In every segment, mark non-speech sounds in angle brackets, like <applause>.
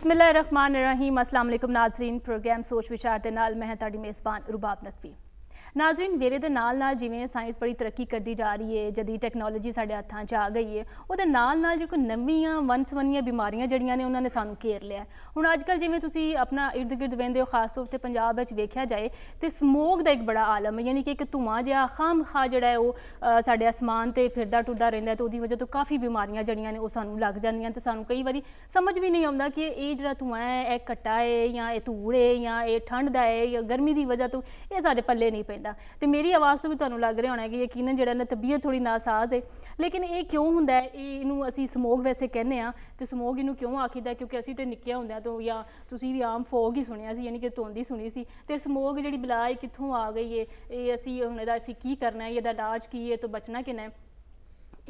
ਬਿਸਮਿਲ੍ਲਾਹਿਰ ਰਹਿਮਾਨਿਰ ਰਹੀਮ ਅਸਲਾਮ ਅਲੈਕੁਮ ਨਾਜ਼ਰੀਨ ਪ੍ਰੋਗਰਾਮ ਸੋਚ ਵਿਚਾਰ ਦੇ ਨਾਲ ਮੈਂ ਤੁਹਾਡੀ ਮੇਜ਼ਬਾਨ ਰੁਬਾਬ ਨਕਵੀ ਨਾਜ਼ਰੀਨ ਵੇਰੇ ਦੇ ਨਾਲ ਨਾਲ ਜਿਵੇਂ ਸਾਇੰਸ ਬੜੀ ਤਰੱਕੀ ਕਰਦੀ ਜਾ ਰਹੀ ਹੈ ਜਦੀ ਟੈਕਨੋਲੋਜੀ ਸਾਡੇ ਹੱਥਾਂ 'ਚ ਆ ਗਈ ਹੈ ਉਹਦੇ ਨਾਲ ਨਾਲ ਜੇ ਕੋਈ ਨਵੀਆਂ ਵੰਸਵੰਨੀਆਂ ਬਿਮਾਰੀਆਂ ਜਿਹੜੀਆਂ ਨੇ ਉਹਨਾਂ ਨੇ ਸਾਨੂੰ ਘੇਰ ਲਿਆ ਹੁਣ ਅੱਜ ਕੱਲ ਜਿਵੇਂ ਤੁਸੀਂ ਆਪਣਾ ird gird ਵੇਂਦੇ ਹੋ ਖਾਸ ਤੌਰ ਤੇ ਪੰਜਾਬ ਵਿੱਚ ਵੇਖਿਆ ਜਾਏ ਤੇ ਸਮੋਗ ਦਾ ਇੱਕ ਬੜਾ ਆਲਮ ਹੈ ਯਾਨੀ ਕਿ ਇੱਕ ਧੂਆਂ ਜਿਹਾ ਖਾਮ ਖਾ ਜਿਹੜਾ ਹੈ ਉਹ ਸਾਡੇ ਅਸਮਾਨ ਤੇ ਫਿਰਦਾ ਟੁਰਦਾ ਰਹਿੰਦਾ ਤੇ ਉਹਦੀ ਵਜ੍ਹਾ ਤੋਂ ਕਾਫੀ ਬਿਮਾਰੀਆਂ ਜਿਹੜੀਆਂ ਨੇ ਉਹ ਸਾਨੂੰ ਲੱਗ ਜਾਂਦੀਆਂ ਤੇ ਸਾਨੂੰ ਕਈ ਵਾਰੀ ਸਮਝ ਵੀ ਨਹੀਂ ਆਉਂਦਾ ਕਿ ਇਹ ਜਿਹੜਾ ਧੂਆਂ ਹੈ ਇਹ ਕੱਟਾ ਹੈ ਜਾਂ ਇਹ ਧੂੜ ਹੈ ਜਾਂ ਇਹ ਠੰਡ ਦਾ ਹੈ ਜਾਂ ਗਰਮੀ ਦੀ ਵਜ੍ਹਾ ਤੋਂ ਇਹ ਸਾਡੇ ਪੱਲੇ ਨਹੀਂ ਪੈਂਦਾ ਚਾਹੀਦਾ ਤੇ ਮੇਰੀ ਆਵਾਜ਼ ਤੋਂ ਵੀ ਤੁਹਾਨੂੰ ਲੱਗ ਰਿਹਾ ਹੋਣਾ ਕਿ ਯਕੀਨਨ ਜਿਹੜਾ ਨਾ ਤਬੀਅਤ ਥੋੜੀ ਨਾਸਾਜ਼ ਹੈ ਲੇਕਿਨ ਇਹ ਕਿਉਂ ਹੁੰਦਾ ਹੈ ਇਹ ਇਹਨੂੰ ਅਸੀਂ ਸਮੋਗ ਵੈਸੇ ਕਹਿੰਦੇ ਆ ਤੇ ਸਮੋਗ ਇਹਨੂੰ ਕਿਉਂ ਆਖੀਦਾ ਕਿਉਂਕਿ ਅਸੀਂ ਤੇ ਨਿੱਕਿਆ ਹੁੰਦਿਆਂ ਤੋਂ ਜਾਂ ਤੁਸੀਂ ਵੀ ਆਮ ਫੋਗ ਹੀ ਸੁਣਿਆ ਸੀ ਯਾਨੀ ਕਿ ਤੁੰਦੀ ਸੁਣੀ ਸੀ ਤੇ ਸਮੋਗ ਜਿਹੜੀ ਬਲਾਏ ਕਿੱਥੋਂ ਆ ਗਈ ਹੈ ਇਹ ਅਸੀਂ ਹੁਣ ਇਹਦਾ ਅਸੀਂ ਕੀ ਕਰਨਾ ਹੈ ਇਹਦਾ ਇਲਾਜ ਕੀ ਹੈ ਤੋਂ ਬਚਣਾ ਕਿਨਾਂ ਹੈ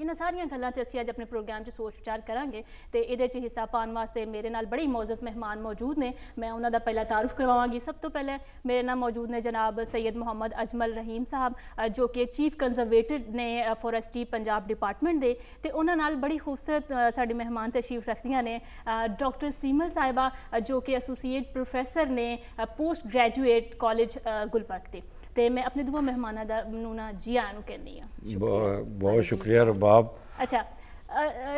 ਇਹਨਾਂ ਸਾਰੀਆਂ ਗੱਲਾਂ ਤੇ ਅਸੀਂ ਅੱਜ ਆਪਣੇ ਪ੍ਰੋਗਰਾਮ 'ਚ ਸੋਚ ਵਿਚਾਰ ਕਰਾਂਗੇ ਤੇ ਇਹਦੇ 'ਚ ਹਿੱਸਾ ਪਾਣ ਵਾਸਤੇ ਮੇਰੇ ਨਾਲ ਬੜੀ ਮੌਜੂਦ ਮਹਿਮਾਨ ਮੌਜੂਦ ਨੇ ਮੈਂ ਉਹਨਾਂ ਦਾ ਪਹਿਲਾ ਤਾਰਫ ਕਰਵਾਵਾਂਗੀ ਸਭ ਤੋਂ ਪਹਿਲੇ ਮੇਰੇ ਨਾਲ ਮੌਜੂਦ ਨੇ ਜਨਾਬ ਸੈਦ ਮੁਹੰਮਦ ਅਜਮਲ ਰਹੀਮ ਸਾਹਿਬ ਜੋ ਕਿ ਚੀਫ ਕੰਜ਼ਰਵੇਟਰ ਨੇ ਫੋਰੈਸਟੀ ਪੰਜਾਬ ਡਿਪਾਰਟਮੈਂਟ ਦੇ ਤੇ ਉਹਨਾਂ ਨਾਲ ਬੜੀ ਖੂਬਸੂਰਤ ਸਾਡੀ ਮਹਿਮਾਨ ਤਸ਼ਰੀਫ ਰੱਖਦੀਆਂ ਨੇ ਡਾਕਟਰ ਸੀਮਲ ਸਾਹਿਬਾ ਜੋ ਕਿ ਐਸੋਸੀਏਟ ਪ੍ਰੋਫੈਸਰ ਨੇ ਪੋਸਟ ਗ੍ਰੈਜੂਏਟ ਕਾਲਜ ਗੁਲਬਰਗ ਤੇ ਤੇ ਮੈਂ ਆਪਣੇ ਦੋ ਮਹਿਮਾਨਾਂ ਦਾ ਨੂਨਾ ਜੀ ਆਨੂ ਕਹਿੰਦੀ ਆ ਬਹੁਤ ਬਹੁਤ ਸ਼ੁਕਰੀਆ ਰੱਬਾ ਜਵਾਬ ਅੱਛਾ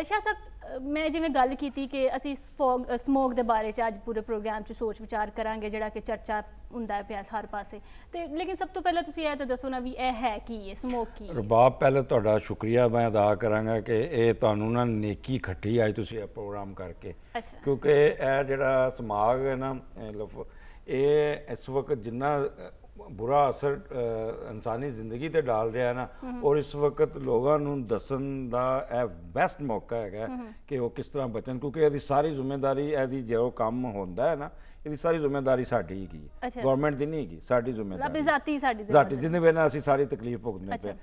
ਸ਼ਾਹ ਸਾਹਿਬ ਮੈਂ ਜਿਵੇਂ ਗੱਲ ਕੀਤੀ ਕਿ ਅਸੀਂ ਫੋਗ ਸਮੋਗ ਦੇ ਬਾਰੇ 'ਚ ਅੱਜ ਪੂਰੇ ਪ੍ਰੋਗਰਾਮ 'ਚ ਸੋਚ ਵਿਚਾਰ ਕਰਾਂਗੇ ਜਿਹੜਾ ਕਿ ਚਰਚਾ ਹੁੰਦਾ ਹੈ ਪਿਆ ਹਰ ਪਾਸੇ ਤੇ ਲੇਕਿਨ ਸਭ ਤੋਂ ਪਹਿਲਾਂ ਤੁਸੀਂ ਇਹ ਤਾਂ ਦੱਸੋ ਨਾ ਵੀ ਇਹ ਹੈ ਕੀ ਇਹ ਸਮੋਗ ਕੀ ਹੈ ਰਬਾਬ ਪਹਿਲੇ ਤੁਹਾਡਾ ਸ਼ੁਕਰੀਆ ਮੈਂ ਅਦਾ ਕਰਾਂਗਾ ਕਿ ਇਹ ਤੁਹਾਨੂੰ ਨਾ ਨੇਕੀ ਖੱਟੀ ਅੱਜ ਤੁਸੀਂ ਇਹ ਪ੍ਰੋਗਰਾਮ ਕਰਕੇ ਕਿਉਂਕਿ ਇਹ ਜਿਹੜਾ ਸਮਾਗ ਹੈ ਨਾ ਇਹ ਇਸ ਵਕਤ ਜਿੰਨਾ ਬੁਰਾ ਅਸਰ ਇਨਸਾਨੀ ਜ਼ਿੰਦਗੀ ਤੇ ਡਾਲ ਰਿਹਾ ਨਾ ਔਰ ਇਸ ਵਕਤ ਲੋਕਾਂ ਨੂੰ ਦੱਸਣ ਦਾ ਇਹ ਬੈਸਟ ਮੌਕਾ ਹੈਗਾ ਕਿ ਉਹ ਕਿਸ ਤਰ੍ਹਾਂ ਬਚਣ ਕਿਉਂਕਿ ਇਹਦੀ ਸਾਰੀ ਜ਼ਿੰਮੇਵਾਰੀ ਇਹਦੀ ਜੋ ਕੰਮ ਹੁੰਦਾ ਹੈ ਨਾ ਇਹਦੀ ਸਾਰੀ ਜ਼ਿੰਮੇਵਾਰੀ ਸਾਡੀ ਹੀ ਕੀ ਹੈ ਗਵਰਨਮੈਂਟ ਦੀ ਨਹੀਂ ਹੈਗੀ ਸਾਡੀ ਜ਼ਿੰਮੇਵਾਰੀ ਜ਼ਾਤੀ ਸਾਡੀ ਜ਼ਿੰਮੇਵਾਰੀ ਜਿੰਨੇ ਬਿਨਾਂ ਅਸੀਂ ਸਾਰੀ ਤਕਲੀਫ ਭੁਗਤਨੇ ਪਏ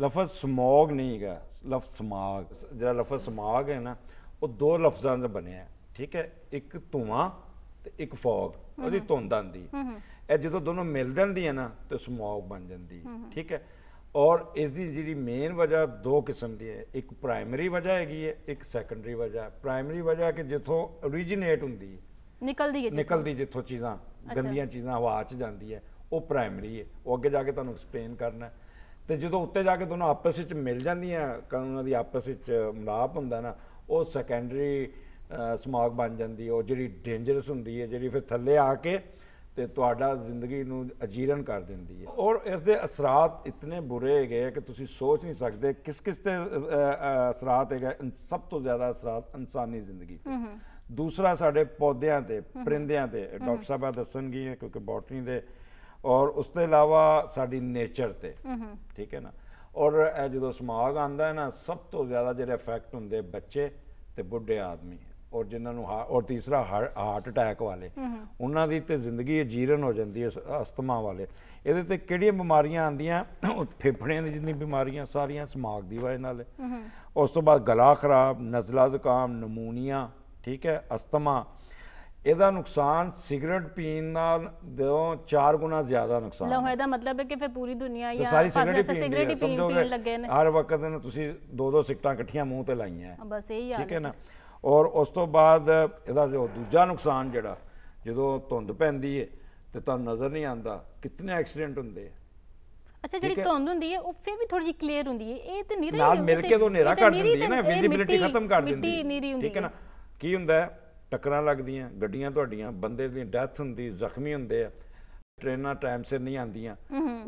ਲਫ਼ਜ਼ ਸਮੋਗ ਨਹੀਂ ਹੈਗਾ ਲਫ਼ਜ਼ ਸਮਾਗ ਜਿਹੜਾ ਲਫ਼ਜ਼ ਸਮਾਗ ਹੈ ਨਾ ਉਹ ਦੋ ਲਫ਼ਜ਼ਾਂ ਦਾ ਬਣਿਆ ਠੀਕ ਹੈ ਇੱਕ ਧੂਆਂ ਤੇ ਇੱਕ ਫੌਗ ਉਹਦੀ ਧੁੰਦ ਆਂਦੀ ਇਹ ਜਦੋਂ ਦੋਨੋਂ ਮਿਲ ਜਾਂਦੀਆਂ ਨਾ ਤੇ ਸਮੋਗ ਬਣ ਜਾਂਦੀ ਠੀਕ ਹੈ ਔਰ ਇਸ ਦੀ ਜਿਹੜੀ ਮੇਨ ਵਜ੍ਹਾ ਦੋ ਕਿਸਮ ਦੀ ਹੈ ਇੱਕ ਪ੍ਰਾਇਮਰੀ ਵਜ੍ਹਾ ਹੈਗੀ ਹੈ ਇੱਕ ਸੈਕੰਡਰੀ ਵਜ੍ਹਾ ਪ੍ਰਾਇਮਰੀ ਵਜ੍ਹਾ ਕਿ ਜਿੱਥੋਂ originated ਹੁੰਦੀ ਹੈ ਨਿਕਲਦੀ ਹੈ ਨਿਕਲਦੀ ਜਿੱਥੋਂ ਚੀਜ਼ਾਂ ਗੰਦੀਆਂ ਚੀਜ਼ਾਂ ਹਵਾ 'ਚ ਜਾਂਦੀ ਹੈ ਉਹ ਪ੍ਰਾਇਮਰੀ ਹੈ ਉਹ ਅੱਗੇ ਜਾ ਕੇ ਤੁਹਾਨੂੰ ਐਕਸਪਲੇਨ ਕਰਨਾ ਤੇ ਜਦੋਂ ਉੱਤੇ ਜਾ ਕੇ ਦੋਨੋਂ ਆਪਸ ਵਿੱਚ ਮਿਲ ਜਾਂਦੀਆਂ ਕਾਨੂੰਨਾਂ ਦੀ ਆਪਸ ਵਿੱਚ ਮਿਲਾਪ ਹੁੰਦਾ ਨਾ ਉਹ ਸੈਕੰਡਰੀ ਸਮੋਗ ਬਣ ਜਾਂਦੀ ਹੈ ਉਹ ਜਿਹੜੀ ਡੇਂਜਰਸ ਹੁੰਦੀ ਹੈ ਜਿਹੜੀ ਫਿਰ ਥੱਲੇ ਆ ਕੇ ਤੇ ਤੁਹਾਡਾ ਜ਼ਿੰਦਗੀ ਨੂੰ ਅਜੀਰਨ ਕਰ ਦਿੰਦੀ ਹੈ ਔਰ ਇਸ ਦੇ ਅਸਰਾਤ ਇਤਨੇ ਬੁਰੇ ਹੈਗੇ ਕਿ ਤੁਸੀਂ ਸੋਚ ਨਹੀਂ ਸਕਦੇ ਕਿਸ ਕਿਸ ਤੇ ਅਸਰਾਤ ਹੈਗਾ ਸਭ ਤੋਂ ਜ਼ਿਆਦਾ ਅਸਰਾਤ ਇਨਸਾਨੀ ਜ਼ਿੰਦਗੀ ਤੇ ਦੂਸਰਾ ਸਾਡੇ ਪੌਦਿਆਂ ਤੇ ਪਰਿੰਦਿਆਂ ਤੇ ਡਾਕਟਰ ਸਾਹਿਬਾ ਦੱਸਣਗੇ ਕਿਉਂਕਿ ਬੋਟਨੀ ਦੇ ਔਰ ਉਸ ਤੋਂ ਇਲਾਵਾ ਸਾਡੀ ਨੇਚਰ ਤੇ ਠੀਕ ਹੈ ਨਾ ਔਰ ਜਦੋਂ ਸਮਾਗ ਆਂਦਾ ਹੈ ਨਾ ਸਭ ਤੋਂ ਜ਼ਿਆਦਾ ਜਿਹੜੇ ਇਫੈਕਟ ਹੁੰਦੇ ਬੱਚੇ ਤੇ ਬੁੱਢੇ ਆਦਮੀ ਔਰ ਜਿਨ੍ਹਾਂ ਨੂੰ ਔਰ ਤੀਸਰਾ ਹਾਰਟ ਅਟੈਕ ਵਾਲੇ ਉਹਨਾਂ ਦੀ ਤੇ ਜ਼ਿੰਦਗੀ ਜੀਰਨ ਹੋ ਜਾਂਦੀ ਹੈ ਅਸਥਮਾ ਵਾਲੇ ਇਹਦੇ ਤੇ ਕਿਹੜੀਆਂ ਬਿਮਾਰੀਆਂ ਆਉਂਦੀਆਂ ਫੇਫੜਿਆਂ ਦੀ ਜਿੰਨੀ ਬਿਮਾਰੀਆਂ ਸਾਰੀਆਂ ਸਮਾਗ ਦੀ ਵਜ੍ਹਾ ਨਾਲ ਉਸ ਤੋਂ ਬਾਅਦ ਗਲਾ ਖਰਾਬ ਨਜ਼ਲਾ ਜ਼ੁਕਾਮ ਨਮੂਨੀਆ ਠੀਕ ਹੈ ਅਸਥਮਾ ਇਹਦਾ ਨੁਕਸਾਨ ਸਿਗਰਟ ਪੀਣ ਨਾਲ ਦੋ ਚਾਰ ਗੁਣਾ ਜ਼ਿਆਦਾ ਨੁਕਸਾਨ ਲਓ ਇਹਦਾ ਮਤਲਬ ਹੈ ਕਿ ਫਿਰ ਪੂਰੀ ਦੁਨੀਆ ਯਾ ਸਾਰੀ ਸਿਗਰਟ ਹੀ ਪੀਣ ਲੱਗੇ ਨੇ ਹਰ ਵਕਤ ਨੇ ਤੁਸੀਂ ਦੋ ਦੋ ਸਿਕਟਾਂ ਇਕੱਠੀਆਂ ਮੂੰਹ ਤੇ ਲਾਈਆਂ ਬਸ ਇਹੀ ਹਾਲ ਠੀਕ ਹੈ ਨਾ ਔਰ ਉਸ ਤੋਂ ਬਾਅਦ ਇਹਦਾ ਜੋ ਦੂਜਾ ਨੁਕਸਾਨ ਜਿਹੜਾ ਜਦੋਂ ਧੁੰਦ ਪੈਂਦੀ ਹੈ ਤੇ ਤੁਹਾਨੂੰ ਨਜ਼ਰ ਨਹੀਂ ਆਉਂਦਾ ਕਿੰਨੇ ਐਕਸੀਡੈਂਟ ਹੁੰਦੇ ਆ ਅੱਛਾ ਜਿਹੜੀ ਧੁੰਦ ਹੁੰਦੀ ਹੈ ਉਹ ਫਿਰ ਵੀ ਥੋੜੀ ਜਿਹੀ ਕਲੀਅਰ ਹੁੰਦੀ ਹੈ ਇਹ ਤੇ ਨੀਰੀ ਨਾਲ ਮਿਲ ਕੇ ਤੋਂ ਨੇਰਾ ਕੱਢ ਦਿੰਦੀ ਹੈ ਨਾ ਵਿਜ਼ਿਬਿਲਿਟੀ ਖਤਮ ਕਰ ਦਿੰਦੀ ਹੈ ਠੀਕ ਹੈ ਨਾ ਕੀ ਹੁੰਦਾ ਟੱਕਰਾਂ ਲੱਗਦੀਆਂ ਗੱਡੀਆਂ ਤੁਹਾਡੀਆਂ ਬੰਦੇ ਦੀ ਡੈਥ ਹੁੰਦੀ ਜ਼ਖਮੀ ਹੁੰਦੇ ਆ ਟ੍ਰੇਨਾਂ ਟਾਈਮ ਸਿਰ ਨਹੀਂ ਆਉਂਦੀਆਂ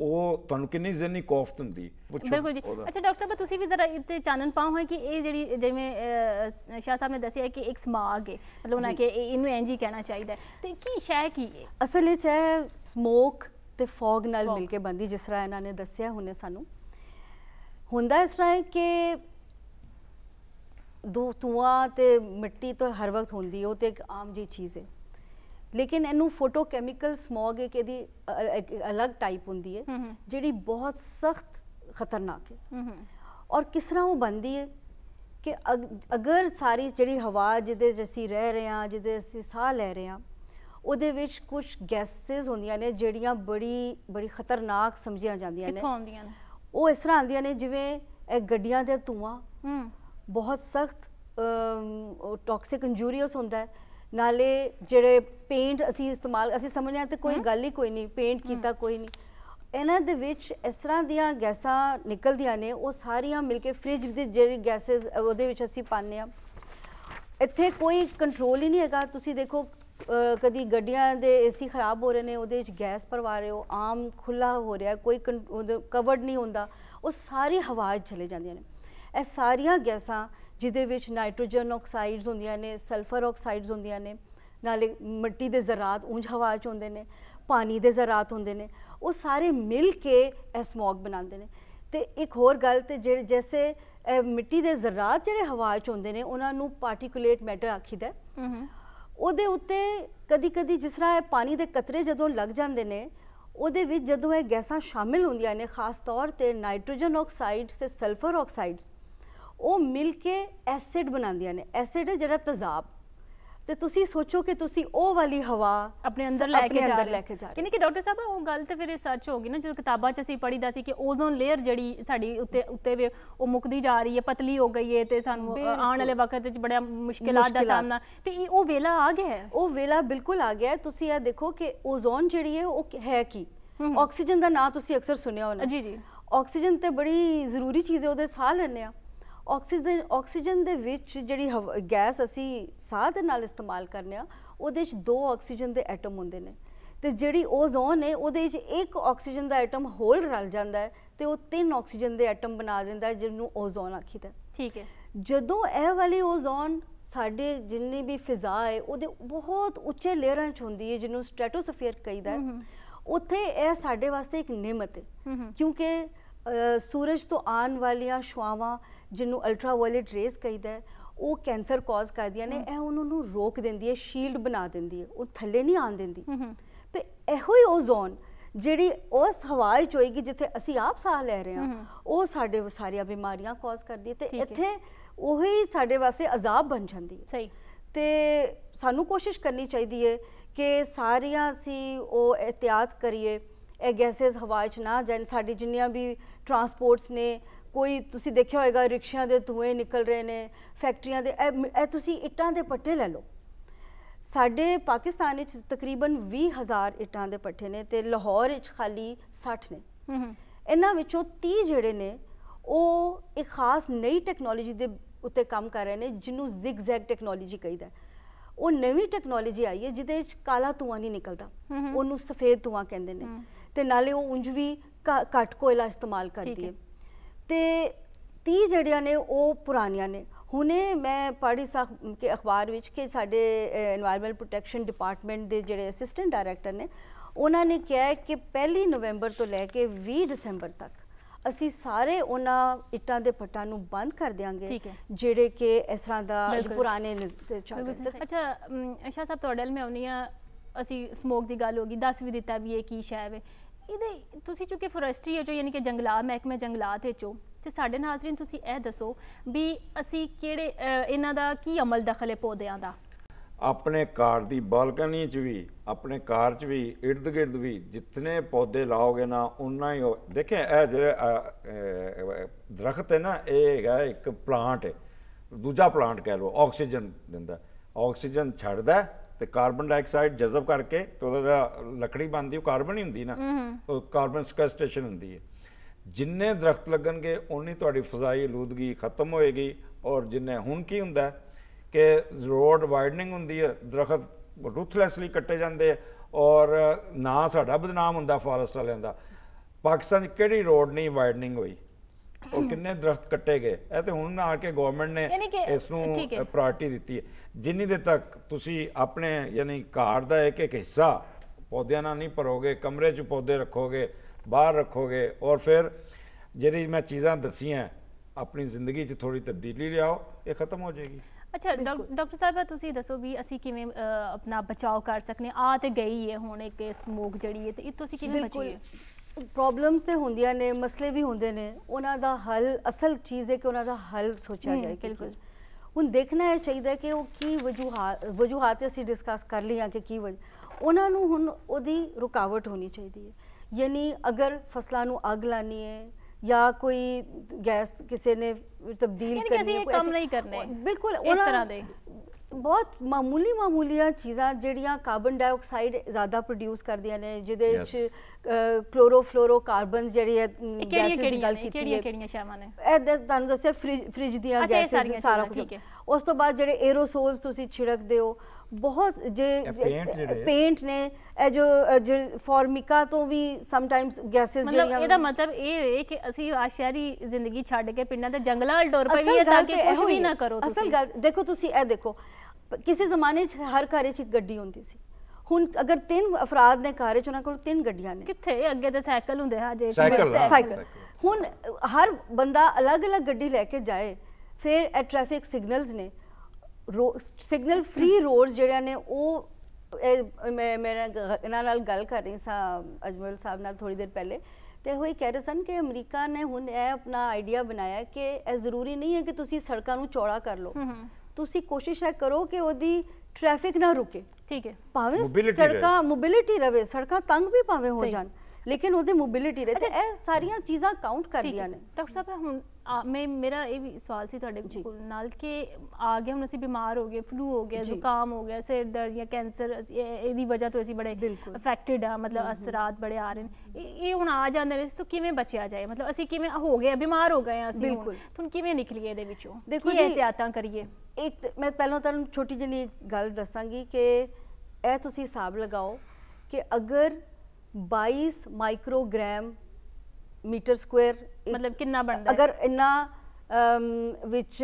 ਉਹ ਤੁਹਾਨੂੰ ਕਿੰਨੀ ਜ਼ਿੰਨੀ ਕੋਫਤ ਹੁੰਦੀ ਪੁੱਛੋ ਬਿਲਕੁਲ ਜੀ ਅੱਛਾ ਡਾਕਟਰ ਸਾਹਿਬ ਤੁਸੀਂ ਵੀ ਜ਼ਰਾ ਇੱਥੇ ਚਾਨਣ ਪਾਓ ਹੈ ਕਿ ਇਹ ਜਿਹੜੀ ਜਿਵੇਂ ਸ਼ਾਹ ਸਾਹਿਬ ਨੇ ਦੱਸਿਆ ਕਿ ਇੱਕ ਸਮਾਗ ਹੈ ਮਤਲਬ ਉਹਨਾਂ ਕਿ ਇਹਨੂੰ ਇੰਜ ਹੀ ਕਹਿਣਾ ਚਾਹੀਦਾ ਤੇ ਕੀ ਸ਼ੈ ਕੀ ਹੈ ਅਸਲ ਵਿੱਚ ਹੈ ਸਮੋਕ ਤੇ ਫੌਗ ਨਾਲ ਮਿਲ ਕੇ ਬੰਦੀ ਜਿਸ ਤਰ੍ਹਾਂ ਇਹਨਾਂ ਨੇ ਦੱਸਿਆ ਹੁਣੇ ਸਾਨੂੰ ਹੁੰਦਾ ਇਸ ਤਰ੍ਹਾਂ ਕਿ ਦੋ ਤੂਆ ਤੇ ਮਿੱਟੀ ਤੋਂ ਹਰ ਵਕਤ ਹੁੰਦੀ ਹੈ, ਉਹ ਤੇ ਇੱਕ ਆਮ ਜੀ ਚੀਜ਼ ਹੈ ਲੇਕਿਨ ਇਹਨੂੰ ਫੋਟੋਕੈਮੀਕਲ ਸਮੋਗ ਇੱਕ ਇਹਦੀ ਅਲੱਗ ਟਾਈਪ ਹੁੰਦੀ ਹੈ ਜਿਹੜੀ ਬਹੁਤ ਸਖਤ ਖਤਰਨਾਕ ਹੈ ਔਰ ਕਿਸ ਤਰ੍ਹਾਂ ਉਹ ਬੰਦੀ ਹੈ ਕਿ ਅਗਰ ਸਾਰੀ ਜਿਹੜੀ ਹਵਾ ਜਿਹਦੇ ਅਸੀਂ ਰਹਿ ਰਹੇ ਆ ਜਿਹਦੇ ਅਸੀਂ ਸਾਹ ਲੈ ਰਹੇ ਆ ਉਹਦੇ ਵਿੱਚ ਕੁਝ ਗੈਸਸ ਹੁੰਦੀਆਂ ਨੇ ਜਿਹੜੀਆਂ ਬੜੀ ਬੜੀ ਖਤਰਨਾਕ ਸਮਝੀਆਂ ਜਾਂਦੀਆਂ ਨੇ ਕਿੱਥੋਂ ਆਉਂਦੀਆਂ ਨੇ ਉਹ ਇਸ ਤਰ੍ਹਾਂ ਆਉਂਦੀਆਂ ਨੇ ਜਿਵੇਂ ਇਹ ਗੱਡੀਆਂ ਦੇ ਧੂਆਂ ਬਹੁਤ ਸਖਤ ਟੌਕਸਿਕ ਇੰਜੂਰੀਅਸ ਹੁੰਦਾ ਹੈ ਨਾਲੇ ਜਿਹੜੇ ਪੇਂਟ ਅਸੀਂ ਇਸਤੇਮਾਲ ਅਸੀਂ ਸਮਝਿਆ ਤੇ ਕੋਈ ਗੱਲ ਹੀ ਕੋਈ ਨਹੀਂ ਪੇਂਟ ਕੀਤਾ ਕੋਈ ਨਹੀਂ ਇਹਨਾਂ ਦੇ ਵਿੱਚ ਇਸ ਤਰ੍ਹਾਂ ਦੀਆਂ ਗੈਸਾਂ ਨਿਕਲਦੀਆਂ ਨੇ ਉਹ ਸਾਰੀਆਂ ਮਿਲ ਕੇ ਫ੍ਰਿਜ ਦੇ ਜਿਹੜੀ ਗੈਸਸ ਉਹਦੇ ਵਿੱਚ ਅਸੀਂ ਪਾਉਂਦੇ ਆ ਇੱਥੇ ਕੋਈ ਕੰਟਰੋਲ ਹੀ ਨਹੀਂ ਹੈਗਾ ਤੁਸੀਂ ਦੇਖੋ ਕਦੀ ਗੱਡੀਆਂ ਦੇ ਏਸੀ ਖਰਾਬ ਹੋ ਰਹੇ ਨੇ ਉਹਦੇ ਵਿੱਚ ਗੈਸ ਪਰਵਾ ਰਹੇ ਹੋ ਆਮ ਖੁੱਲਾ ਹੋ ਰਿਹਾ ਕੋਈ ਕਵਰਡ ਨਹੀਂ ਹੁੰਦਾ ਉਹ ਸਾਰੀ ਹਵਾ ਚਲੇ ਜਾਂਦੀਆਂ ਨੇ ਇਹ ਸਾਰੀਆਂ ਗੈਸਾਂ ਜਿਹਦੇ ਵਿੱਚ ਨਾਈਟ੍ਰੋਜਨ ਆਕਸਾਈਡਸ ਹੁੰਦੀਆਂ ਨੇ ਸਲਫਰ ਆਕਸਾਈਡਸ ਹੁੰਦੀਆਂ ਨੇ ਨਾਲੇ ਮਿੱਟੀ ਦੇ ਜ਼ਰਾਤ ਉਂਝ ਹਵਾ 'ਚ ਹੁੰਦੇ ਨੇ ਪਾਣੀ ਦੇ ਜ਼ਰਾਤ ਹੁੰਦੇ ਨੇ ਉਹ ਸਾਰੇ ਮਿਲ ਕੇ ਸਮੋਗ ਬਣਾਉਂਦੇ ਨੇ ਤੇ ਇੱਕ ਹੋਰ ਗੱਲ ਤੇ ਜਿਹੜੇ ਜੈਸੇ ਮਿੱਟੀ ਦੇ ਜ਼ਰਾਤ ਜਿਹੜੇ ਹਵਾ 'ਚ ਹੁੰਦੇ ਨੇ ਉਹਨਾਂ ਨੂੰ ਪਾਰਟਿਕੂਲੇਟ ਮੈਟਰ ਆਖੀਦਾ ਉਹਦੇ ਉੱਤੇ ਕਦੀ-ਕਦੀ ਜਿਸ ਤਰ੍ਹਾਂ ਇਹ ਪਾਣੀ ਦੇ ਕਤਰੇ ਜਦੋਂ ਲੱਗ ਜਾਂਦੇ ਨੇ ਉਹਦੇ ਵਿੱਚ ਜਦੋਂ ਇਹ ਗੈਸਾਂ ਸ਼ਾਮਿਲ ਹੁੰਦੀਆਂ ਨੇ ਖਾਸ ਤੌਰ ਤੇ ਨਾਈਟ੍ਰੋਜਨ ਆਕਸਾਈਡਸ ਤੇ ਸਲਫਰ ਆਕਸਾਈਡਸ ਉਹ ਮਿਲ ਕੇ ਐਸਿਡ ਬਣਾਉਂਦੀਆਂ ਨੇ ਐਸਿਡ ਜਿਹੜਾ ਤੇਜ਼ਾਬ ਤੇ ਤੁਸੀਂ ਸੋਚੋ ਕਿ ਤੁਸੀਂ ਉਹ ਵਾਲੀ ਹਵਾ ਆਪਣੇ ਅੰਦਰ ਲੈ ਕੇ ਜਾ ਰਹੇ ਯਾਨੀ ਕਿ ਡਾਕਟਰ ਸਾਹਿਬ ਉਹ ਗੱਲ ਤੇ ਫਿਰ ਇਹ ਸੱਚ ਹੋ ਗਈ ਨਾ ਜਦੋਂ ਕਿਤਾਬਾਂ 'ਚ ਅਸੀਂ ਪੜੀਦਾ ਸੀ ਕਿ ਓਜ਼ੋਨ ਲੇਅਰ ਜਿਹੜੀ ਸਾਡੀ ਉੱਤੇ ਉੱਤੇ ਉਹ ਮੁਕਦੀ ਜਾ ਰਹੀ ਹੈ ਪਤਲੀ ਹੋ ਗਈ ਹੈ ਤੇ ਸਾਨੂੰ ਆਉਣ ਵਾਲੇ ਵਕਤ ਵਿੱਚ ਬੜਾ ਮੁਸ਼ਕਿਲਾਂ ਦਾ ਸਾਹਮਣਾ ਤੇ ਇਹ ਉਹ ਵੇਲਾ ਆ ਗਿਆ ਹੈ ਉਹ ਵੇਲਾ ਬਿਲਕੁਲ ਆ ਗਿਆ ਹੈ ਤੁਸੀਂ ਇਹ ਦੇਖੋ ਕਿ ਓਜ਼ੋਨ ਜਿਹੜੀ ਹੈ ਉਹ ਹੈ ਕੀ ਆਕਸੀਜਨ ਦਾ ਨਾਂ ਤੁਸੀਂ ਅਕਸਰ ਸੁਣਿਆ ਹੋਣਾ ਜੀ ਜੀ ਆਕਸੀਜਨ ਤੇ ਬੜੀ ਜ਼ਰੂਰੀ ਚੀਜ਼ ਹੈ ਉਹਦੇ ਸਾਹ ਲੈਣੇ ਆ ਆਕਸੀਜਨ ਆਕਸੀਜਨ ਦੇ ਵਿੱਚ ਜਿਹੜੀ ਗੈਸ ਅਸੀਂ ਸਾਹ ਦੇ ਨਾਲ ਇਸਤੇਮਾਲ ਕਰਨੇ ਆ ਉਹਦੇ ਵਿੱਚ ਦੋ ਆਕਸੀਜਨ ਦੇ ਐਟਮ ਹੁੰਦੇ ਨੇ ਤੇ ਜਿਹੜੀ ਓਜ਼ੋਨ ਹੈ ਉਹਦੇ ਵਿੱਚ ਇੱਕ ਆਕਸੀਜਨ ਦਾ ਐਟਮ ਹੋਲ ਰਲ ਜਾਂਦਾ ਹੈ ਤੇ ਉਹ ਤਿੰਨ ਆਕਸੀਜਨ ਦੇ ਐਟਮ ਬਣਾ ਦਿੰਦਾ ਜਿਹਨੂੰ ਓਜ਼ੋਨ ਆਖੀਦਾ ਠੀਕ ਹੈ ਜਦੋਂ ਇਹ ਵਾਲੀ ਓਜ਼ੋਨ ਸਾਡੇ ਜਿੰਨੀ ਵੀ ਫਿਜ਼ਾ ਹੈ ਉਹਦੇ ਬਹੁਤ ਉੱਚੇ ਲੇਅਰਾਂ 'ਚ ਹੁੰਦੀ ਹੈ ਜਿਹਨੂੰ ਸਟ੍ਰੈਟੋਸਫੀਅਰ ਕਹਿੰਦਾ ਹੈ ਉੱਥੇ ਇਹ ਸਾਡੇ ਵਾਸਤੇ ਇੱਕ ਨਿਮਤ ਹੈ ਕਿਉਂਕਿ ਸੂਰਜ ਤੋਂ ਆਉਣ ਵਾਲੀਆਂ ਸ਼ੁਆਵਾਂ ਜਿਹਨੂੰ ਅਲਟਰਾਵਾਇਲਟ ਰੇਜ਼ ਕਹਿੰਦਾ ਹੈ ਉਹ ਕੈਂਸਰ ਕਾਜ਼ ਕਰਦੀਆਂ ਨੇ ਇਹ ਉਹਨਾਂ ਨੂੰ ਰੋਕ ਦਿੰਦੀ ਹੈ ਸ਼ੀਲਡ ਬਣਾ ਦਿੰਦੀ ਹੈ ਉਹ ਥੱਲੇ ਨਹੀਂ ਆਣ ਦਿੰਦੀ ਤੇ ਇਹੋ ਹੀ ਓਜ਼ੋਨ ਜਿਹੜੀ ਉਸ ਹਵਾ ਚ ਹੋਏਗੀ ਜਿੱਥੇ ਅਸੀਂ ਆਪ ਸਾਹ ਲੈ ਰਹੇ ਹਾਂ ਉਹ ਸਾਡੇ ਸਾਰੀਆਂ ਬਿਮਾਰੀਆਂ ਕਾਜ਼ ਕਰਦੀ ਤੇ ਇੱਥੇ ਉਹੀ ਸਾਡੇ ਵਾਸਤੇ ਅਜ਼ਾਬ ਬਣ ਜਾਂਦੀ ਹੈ ਸਹੀ ਤੇ ਸਾਨੂੰ ਕੋਸ਼ਿਸ਼ ਕਰਨੀ ਚਾਹੀਦੀ ਹੈ ਕਿ ਸਾਰੀਆਂ ਅਸੀਂ ਉਹ ਇhtiyat ਕਰੀਏ ਇਹ ਗੈਸਸ ਹਵਾ 'ਚ ਨਾ ਜਾਣ ਸਾਡੀ ਜਿੰਨੀਆਂ ਵੀ ਟਰਾਂਸਪੋਰਟਸ ਨੇ ਕੋਈ ਤੁਸੀਂ ਦੇਖਿਆ ਹੋਵੇਗਾ ਰਿਕਸ਼ਿਆਂ ਦੇ ਧੂਏ ਨਿਕਲ ਰਹੇ ਨੇ ਫੈਕਟਰੀਆਂ ਦੇ ਇਹ ਤੁਸੀਂ ਇੱਟਾਂ ਦੇ ਪੱਟੇ ਲੈ ਲਓ ਸਾਡੇ ਪਾਕਿਸਤਾਨ ਵਿੱਚ ਤਕਰੀਬਨ 20000 ਇੱਟਾਂ ਦੇ ਪੱਠੇ ਨੇ ਤੇ ਲਾਹੌਰ ਵਿੱਚ ਖਾਲੀ 60 ਨੇ ਇਹਨਾਂ ਵਿੱਚੋਂ 30 ਜਿਹੜੇ ਨੇ ਉਹ ਇੱਕ ਖਾਸ ਨਈ ਟੈਕਨੋਲੋਜੀ ਦੇ ਉੱਤੇ ਕੰਮ ਕਰ ਰਹੇ ਨੇ ਜਿਹਨੂੰ ਜ਼ਿਗਜ਼ੈਗ ਟੈਕਨੋਲੋਜੀ ਕਹਿੰਦਾ ਉਹ ਨਵੀਂ ਟੈਕਨੋਲੋਜੀ ਆਈ ਹੈ ਜਿਹਦੇ ਵਿੱਚ ਕਾਲਾ ਧੂਆਂ ਨਹੀਂ ਨਿਕਲਦਾ ਉਹਨੂੰ ਸਫੇਦ ਧੂਆਂ ਕਹਿੰਦੇ ਨੇ ਤੇ ਨਾਲੇ ਉਹ ਉਂਝ ਵੀ ਘੱਟ ਕੋਇਲਾ ਇਸਤੇਮਾਲ ਕਰਦੀ ਹੈ ਤੇ 30 ਜਿਹੜੀਆਂ ਨੇ ਉਹ ਪੁਰਾਣੀਆਂ ਨੇ ਹੁਣੇ ਮੈਂ ਪੜ੍ਹੀ ਸਾਖ ਕੇ ਅਖਬਾਰ ਵਿੱਚ ਕਿ ਸਾਡੇ এনवायरमेंट ਪ੍ਰੋਟੈਕਸ਼ਨ ਡਿਪਾਰਟਮੈਂਟ ਦੇ ਜਿਹੜੇ ਅਸਿਸਟੈਂਟ ਡਾਇਰੈਕਟਰ ਨੇ ਉਹਨਾਂ ਨੇ ਕਿਹਾ ਕਿ 1 ਨਵੰਬਰ ਤੋਂ ਲੈ ਕੇ 20 ਦਸੰਬਰ ਤੱਕ ਅਸੀਂ ਸਾਰੇ ਉਹਨਾਂ ਇੱਟਾਂ ਦੇ ਪੱਟਾਂ ਨੂੰ ਬੰਦ ਕਰ ਦੇਾਂਗੇ ਜਿਹੜੇ ਕਿ ਇਸ ਤਰ੍ਹਾਂ ਦਾ ਪੁਰਾਣੇ ਚੱਲ ਰਹੇ ਅੱਛਾ ਅਸ਼ਾ ਸਾਹਿਬ ਤੁਹਾਡੇ ਲਈ ਮੈਂ ਆਉਣੀ ਆ ਅਸੀਂ ਸਮੋਕ ਦੀ ਗੱਲ ਹੋ ਗਈ ਦੱਸ ਵੀ ਦਿੱਤਾ ਵੀ ਇਹ ਕੀ ਸ਼ੈ ਹੈ ਇਹਦੇ ਤੁਸੀਂ ਚੁੱਕੇ ਫੋਰੈਸਟਰੀ ਹੈ ਜੋ ਯਾਨੀ ਕਿ ਜੰਗਲਾ ਮਹਿਕਮੇ ਜੰਗਲਾਤ ਹੈ ਜੋ ਤੇ ਸਾਡੇ ਨਾਜ਼ਰੀਨ ਤੁਸੀਂ ਇਹ ਦੱਸੋ ਵੀ ਅਸੀਂ ਕਿਹੜੇ ਇਹਨਾਂ ਦਾ ਕੀ ਅਮਲ ਦਖਲ ਹੈ ਪੌਦਿਆਂ ਦਾ ਆਪਣੇ ਘਰ ਦੀ ਬਾਲਕਨੀ 'ਚ ਵੀ ਆਪਣੇ ਘਰ 'ਚ ਵੀ ird gird ਵੀ ਜਿੰਨੇ ਪੌਦੇ ਲਾਓਗੇ ਨਾ ਉਨਾ ਹੀ ਦੇਖੇ ਇਹ ਜਿਹੜੇ ਦਰਖਤ ਹੈ ਨਾ ਇਹ ਹੈਗਾ ਇੱਕ ਪਲਾਂਟ ਹੈ ਦੂਜਾ ਪਲਾਂਟ ਕਹਿ ਲਓ ਆਕਸੀਜਨ ਦਿੰਦਾ ਆਕਸੀਜਨ ਛੱਡਦਾ ਤੇ ਕਾਰਬਨ ਡਾਈਆਕਸਾਈਡ ਜਜ਼ਬ ਕਰਕੇ ਤੇ ਉਹਦਾ ਲੱਕੜੀ ਬਣਦੀ ਉਹ ਕਾਰਬਨ ਹੀ ਹੁੰਦੀ ਨਾ ਉਹ ਕਾਰਬਨ ਸਕਸਟੇਸ਼ਨ ਹੁੰਦੀ ਹੈ ਜਿੰਨੇ ਦਰਖਤ ਲੱਗਣਗੇ ਉਨੀ ਤੁਹਾਡੀ ਫਜ਼ਾਈ ਲੂਦਗੀ ਖਤਮ ਹੋਏਗੀ ਔਰ ਜਿੰਨੇ ਹੁਣ ਕੀ ਹੁੰਦਾ ਕਿ ਰੋਡ ਵਾਈਡਨਿੰਗ ਹੁੰਦੀ ਹੈ ਦਰਖਤ ਰੂਥਲੈਸਲੀ ਕੱਟੇ ਜਾਂਦੇ ਔਰ ਨਾ ਸਾਡਾ ਬਦਨਾਮ ਹੁੰਦਾ ਫਾਰੈਸਟ ਵਾਲਿਆਂ ਦਾ ਪਾਕਿਸਤਾਨ 'ਚ ਕਿਹੜੀ ਰੋਡ ਨਹੀਂ ਵਾਈਡਨਿੰਗ ਹੋਈ ਔਰ ਕਿੰਨੇ ਦਰਖਤ ਕੱਟੇ ਗਏ ਇਹ ਤੇ ਹੁਣ ਆ ਕੇ ਗਵਰਨਮੈਂਟ ਨੇ ਇਸ ਨੂੰ ਪ੍ਰਾਇੋਰਟੀ ਦਿੱਤੀ ਹੈ ਜਿੰਨੀ ਦੇ ਤੱਕ ਤੁਸੀਂ ਆਪਣੇ ਯਾਨੀ ਘਰ ਦਾ ਇੱਕ ਇੱਕ ਹਿੱਸਾ ਪੌਦਿਆਂ ਨਾਲ ਨਹੀਂ ਭਰੋਗੇ ਕਮਰੇ 'ਚ ਪੌਦੇ ਰੱਖੋਗੇ ਬਾਹਰ ਰੱਖੋਗੇ ਔਰ ਫਿਰ ਜਿਹੜੀ ਮੈਂ ਚੀਜ਼ਾਂ ਦਸੀਆਂ ਆਪਣੀ ਜ਼ਿੰਦਗੀ 'ਚ ਥੋੜੀ ਤਬਦੀਲੀ ਲਿਆਓ ਇਹ ਖਤਮ ਹੋ ਜਾਏਗੀ ਅੱਛਾ ਡਾਕਟਰ ਸਾਹਿਬ ਤੁਸੀਂ ਦੱਸੋ ਵੀ ਅਸੀਂ ਕਿਵੇਂ ਆਪਣਾ ਬਚਾਅ ਕਰ ਸਕਨੇ ਆ ਤੇ ਗਈ ਹੈ ਹੁਣ ਇੱਕ ਸਮੋਕ ਜੜੀ ਹੈ ਤੇ ਇਹ ਤੁਸੀਂ ਕਿਵੇਂ ਬਚੀਏ ਪ੍ਰੋਬਲਮਸ ਤੇ ਹੁੰਦੀਆਂ ਨੇ ਮਸਲੇ ਵੀ ਹੁੰਦੇ ਨੇ ਉਹਨਾਂ ਦਾ ਹੱਲ ਅਸਲ ਚੀਜ਼ ਹੈ ਕਿ ਉਹਨਾਂ ਦਾ ਹੱਲ ਸੋਚਿਆ ਜਾਏ ਬਿਲਕੁਲ ਹੁਣ ਦੇਖਣਾ ਹੈ ਚਾਹੀਦਾ ਕਿ ਉਹ ਕੀ ਵਜੂਹਾਤ ਵਜੂਹਾਤ ਅਸੀਂ ਡਿਸਕਸ ਕਰ ਲਈਆਂ ਕਿ ਕੀ ਉਹਨਾਂ ਨੂੰ ਹੁਣ ਉਹਦੀ ਰੁਕਾਵਟ ਹੋਣੀ ਚਾਹੀਦੀ ਹੈ ਯਾਨੀ ਅਗਰ ਫਸਲਾਂ ਨੂੰ ਅੱਗ ਲਾਣੀ ਹੈ ਜਾਂ ਕੋਈ ਗੈਸ ਕਿਸੇ ਨੇ ਤਬਦੀਲ ਕਰਨੀ ਹੈ ਕੋਈ ਕੰਮ ਨਹੀਂ ਕਰਨੇ ਬਿਲਕੁਲ ਇਸ ਤਰ੍ਹਾਂ ਦੇ ਬਹੁਤ ਮਾਮੂਲੀ ਮਾਮੂਲੀਆਂ ਚੀਜ਼ਾਂ ਜਿਹੜੀਆਂ ਕਾਰਬਨ ਡਾਈਆਕਸਾਈਡ ਜ਼ਿਆਦਾ ਪ੍ਰੋਡਿਊਸ ਕਰਦੀਆਂ ਨੇ ਜਿਹਦੇ ਵਿੱਚ ਕਲੋਰੋਫਲੋਰੋਕਾਰਬਨਸ ਜਿਹੜੀ ਗੈਸ ਦੀ ਗੱਲ ਕੀਤੀ ਹੈ ਕਿਹੜੀਆਂ ਕਿਹੜੀਆਂ ਸ਼ਾਮਾਂ ਨੇ ਇਹ ਤੁਹਾਨੂੰ ਦੱਸਿਆ ਫ੍ਰਿਜ ਦੀਆਂ ਗੈਸਸ ਸਾਰਾ ਕੁਝ ਉਸ ਤੋਂ ਬਾਅਦ ਜਿਹੜੇ ਏਰੋਸੋਲਸ ਤੁਸੀਂ ਛਿੜਕਦੇ ਹੋ ਬਹੁਤ ਜੇ ਪੇਂਟ ਨੇ ਇਹ ਜੋ ਫਾਰਮਿਕਾ ਤੋਂ ਵੀ ਸਮ ਟਾਈਮਸ ਗੈਸਸ ਜਿਹੜੀਆਂ ਮਤਲਬ ਇਹਦਾ ਮਤਲਬ ਇਹ ਹੈ ਕਿ ਅਸੀਂ ਆ ਸ਼ਹਿਰੀ ਜ਼ਿੰਦਗੀ ਛੱਡ ਕੇ ਪਿੰਡਾਂ ਦੇ ਜੰਗਲਾਂ ਵੱਲ ਡੋਰ ਹੈ ਤਾਂ ਕਿ ਕੁਝ ਵੀ ਨਾ ਕਰੋ ਤੁਸੀਂ ਅਸਲ ਗੱਲ ਦੇਖੋ ਤੁਸੀਂ ਇਹ ਦੇਖੋ ਕਿਸੇ ਜ਼ਮਾਨੇ 'ਚ ਹਰ ਘਰ 'ਚ ਇੱਕ ਗੱਡੀ ਹੁੰਦੀ ਸੀ ਹੁਣ ਅਗਰ ਤਿੰਨ ਅਫਰਾਦ ਨੇ ਘਰ 'ਚ ਉਹਨਾਂ ਕੋਲ ਤਿੰਨ ਗੱਡੀਆਂ ਨੇ ਕਿੱਥੇ ਅੱਗੇ ਤਾਂ ਸਾਈਕਲ ਹੁੰਦੇ ਹਾਂ ਜੇ ਸਾਈਕਲ ਹੁਣ ਹਰ ਬੰਦਾ ਅਲੱਗ-ਅਲੱਗ ਗੱਡੀ ਲੈ ਕੇ ਜਾਏ ਫਿਰ ਇਹ ਟ੍ਰੈਫਿਕ ਸਿਗਨਲਸ ਨੇ ਸਿਗਨਲ ਫ੍ਰੀ ਰੋਡਸ ਜਿਹੜਿਆਂ ਨੇ ਉਹ ਮੈਂ ਮੇਰਾ ਨਾਲ ਨਾਲ ਗੱਲ ਕਰ ਰਹੀ ਸਾਂ ਅਜਮਲ ਸਾਹਿਬ ਨਾਲ ਥੋੜੀ ਦੇਰ ਪਹਿਲੇ ਤੇ ਹੋਈ ਕਹਿ ਰਹੇ ਸਨ ਕਿ ਅਮਰੀਕਾ ਨੇ ਹੁਣ ਇਹ ਆਪਣਾ ਆਈਡੀਆ ਬਣਾਇਆ ਕਿ ਇਹ ਜ਼ਰੂਰੀ ਨਹੀਂ ਹੈ ਕਿ ਤੁਸੀਂ ਸੜਕਾਂ ਨੂੰ ਚੌੜਾ ਕਰ ਲਓ ਤੁਸੀਂ ਕੋਸ਼ਿਸ਼ ਹੈ ਕਰੋ ਕਿ ਉਹਦੀ ਟ੍ਰੈਫਿਕ ਨਾ ਰੁਕੇ ਠੀਕ ਹੈ ਭਾਵੇਂ ਸੜਕਾਂ ਮੋਬਿਲਿਟੀ ਰਵੇ ਸੜਕਾਂ ਤੰਗ ਵੀ ਭਾਵੇਂ ਹੋ ਜਾਣ ਲੇਕਿਨ ਉਹਦੇ ਮੋਬਿਲਿਟੀ ਰਹੇ ਤੇ ਇਹ ਸਾਰੀਆਂ ਚੀਜ਼ਾਂ ਕਾਊਂਟ ਕਰਦੀਆਂ ਨੇ ਡਾਕਟਰ ਸਾਹਿਬ ਹੁਣ ਮੈਂ ਮੇਰਾ ਇਹ ਵੀ ਸਵਾਲ ਸੀ ਤੁਹਾਡੇ ਨਾਲ ਕਿ ਆ ਗਿਆ ਹੁਣ ਅਸੀਂ ਬਿਮਾਰ ਹੋ ਗਏ ਫਲੂ ਹੋ ਗਿਆ ਜ਼ੁਕਾਮ ਹੋ ਗਿਆ ਸਿਰ ਦਰਦ ਜਾਂ ਕੈਂਸਰ ਇਹਦੀ ਵਜ੍ਹਾ ਤੋਂ ਅਸੀਂ ਬੜੇ ਅਫੈਕਟਡ ਆ ਮਤਲਬ ਅਸਰਾਂ ਬੜੇ ਆ ਰਹੇ ਨੇ ਇਹ ਹੁਣ ਆ ਜਾਂਦੇ ਨੇ ਇਸ ਤੋਂ ਕਿਵੇਂ ਬਚਿਆ ਜਾਏ ਮਤਲਬ ਅਸੀਂ ਕਿਵੇਂ ਹੋ ਗਏ ਬਿਮਾਰ ਹੋ ਗਏ ਅਸੀਂ ਹੁਣ ਤੁਹਾਨੂੰ ਕਿਵੇਂ ਨਿਕਲੀਏ ਇਹਦੇ ਵਿੱਚੋਂ ਦੇਖੋ ਇਹ ਕਰੀਏ ਇੱਕ ਮੈਂ ਪਹਿਲਾਂ ਤੁਹਾਨੂੰ ਛੋਟੀ ਜਿਹੀ ਗੱਲ ਦੱਸਾਂਗੀ ਕਿ ਇਹ ਤੁਸੀਂ ਹਿਸਾਬ ਲਗਾਓ ਕਿ ਅਗਰ 22 ਮਾਈਕਰੋਗ੍ਰਾਮ ਮੀਟਰ ਸਕੁਅਰ ਮਤਲਬ ਕਿੰਨਾ ਬਣਦਾ ਹੈ ਅਗਰ ਇੰਨਾ ਵਿੱਚ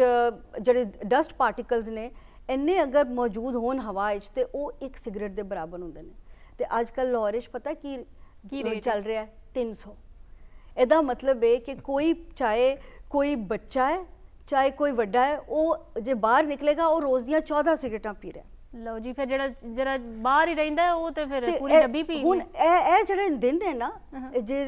ਜਿਹੜੇ ਡਸਟ ਪਾਰਟਿਕਲਸ ਨੇ ਇੰਨੇ ਅਗਰ ਮੌਜੂਦ ਹੋਣ ਹਵਾ ਵਿੱਚ ਤੇ ਉਹ ਇੱਕ ਸਿਗਰਟ ਦੇ ਬਰਾਬਰ ਹੁੰਦੇ ਨੇ ਤੇ ਅੱਜ ਕੱਲ ਲਾਹੌਰਿਸ਼ ਪਤਾ ਕੀ ਕੀ ਰੇਟ ਚੱਲ ਰਿਹਾ ਹੈ 300 ਇਹਦਾ ਮਤਲਬ ਹੈ ਕਿ ਕੋਈ ਚਾਹੇ ਕੋਈ ਬੱਚਾ ਹੈ ਚਾਹੇ ਕੋਈ ਵੱਡਾ ਹੈ ਉਹ ਜੇ ਬਾਹਰ ਨਿਕਲੇਗਾ ਉਹ ਰੋਜ਼ ਦੀਆਂ 14 ਸਿਗਰਟਾਂ ਪੀ ਰਿਹਾ ਲਓ ਜੀ ਫਿਰ ਜਿਹੜਾ ਜਿਹੜਾ ਬਾਹਰ ਹੀ ਰਹਿੰਦਾ ਉਹ ਤੇ ਫਿਰ ਪੂਰੀ ਡੱਬੀ ਪੀ ਹੁਣ ਇਹ ਇਹ ਜਿਹੜੇ ਦਿਨ ਨੇ ਨਾ ਜੇ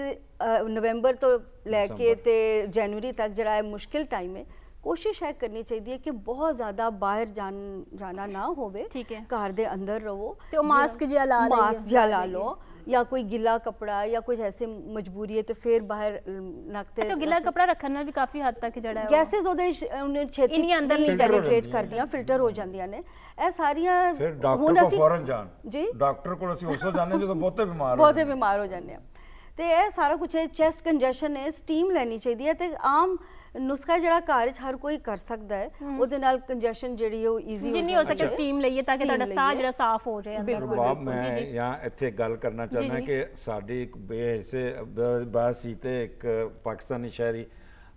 ਨਵੰਬਰ ਤੋਂ ਲੈ ਕੇ ਤੇ ਜਨਵਰੀ ਤੱਕ ਜਿਹੜਾ ਇਹ ਮੁਸ਼ਕਿਲ ਟਾਈਮ ਹੈ ਕੋਸ਼ਿਸ਼ ਹੈ ਕਰਨੀ ਚਾਹੀਦੀ ਹੈ ਕਿ ਬਹੁਤ ਜ਼ਿਆਦਾ ਬਾਹਰ ਜਾਣ ਜਾਣਾ ਨਾ ਹੋਵੇ ਘਰ ਦੇ ਅੰਦਰ ਰਹੋ ਤੇ ਉਹ ਮਾਸਕ ਜਿਹਾ ਲਾ ਲਓ ਮਾਸਕ ਜਿਹਾ ਲਾ ਲਓ ਜਾਂ ਕੋਈ ਗਿੱਲਾ ਕਪੜਾ ਜਾਂ ਕੁਝ ਐਸੇ ਮਜਬੂਰੀ ਹੈ ਤੇ ਫਿਰ ਬਾਹਰ ਨਕਤੇ ਅੱਛਾ ਗਿੱਲਾ ਕਪੜਾ ਰੱਖਣ ਨਾਲ ਵੀ ਕਾਫੀ ਹੱਦ ਤੱਕ ਜਿਹੜਾ ਹੈ ਗੈਸਸ ਉਹਦੇ ਉਹਨੇ ਛੇਤੀ ਇਨੀ ਅੰਦਰ ਨਹੀਂ ਜਨਰੇਟ ਕਰਦੀਆਂ ਫਿਲਟਰ ਹੋ ਜਾਂਦੀਆਂ ਨੇ ਇਹ ਸਾਰੀਆਂ ਹੁਣ ਅਸੀਂ ਫੌਰਨ ਜਾਣ ਜੀ ਡਾਕਟਰ ਕੋਲ ਅਸੀਂ ਉਸੇ ਜਾਣੇ ਜਦੋਂ ਬਹੁਤੇ ਬਿਮਾਰ ਹੋ ਬਹੁਤੇ ਬਿਮਾਰ ਹੋ ਜਾਂਦੇ ਆ ਤੇ ਇਹ ਸਾਰਾ ਕੁਝ ਚੈਸਟ ਕੰਜੈਸ਼ਨ ਹੈ ਸਟੀਮ ਲੈਣੀ ਚਾਹੀਦੀ ਹੈ ਤੇ ਆਮ नुस्खा जरा कार हर कोई कर सकता है उधर नाल कंजेशन जरी हो इजी हो सके स्टीम ले ताकि तड़ा सा साफ हो जाए अंदर मैं यहाँ इतने गल करना चाहता कि साड़ी एक पाकिस्तानी शहरी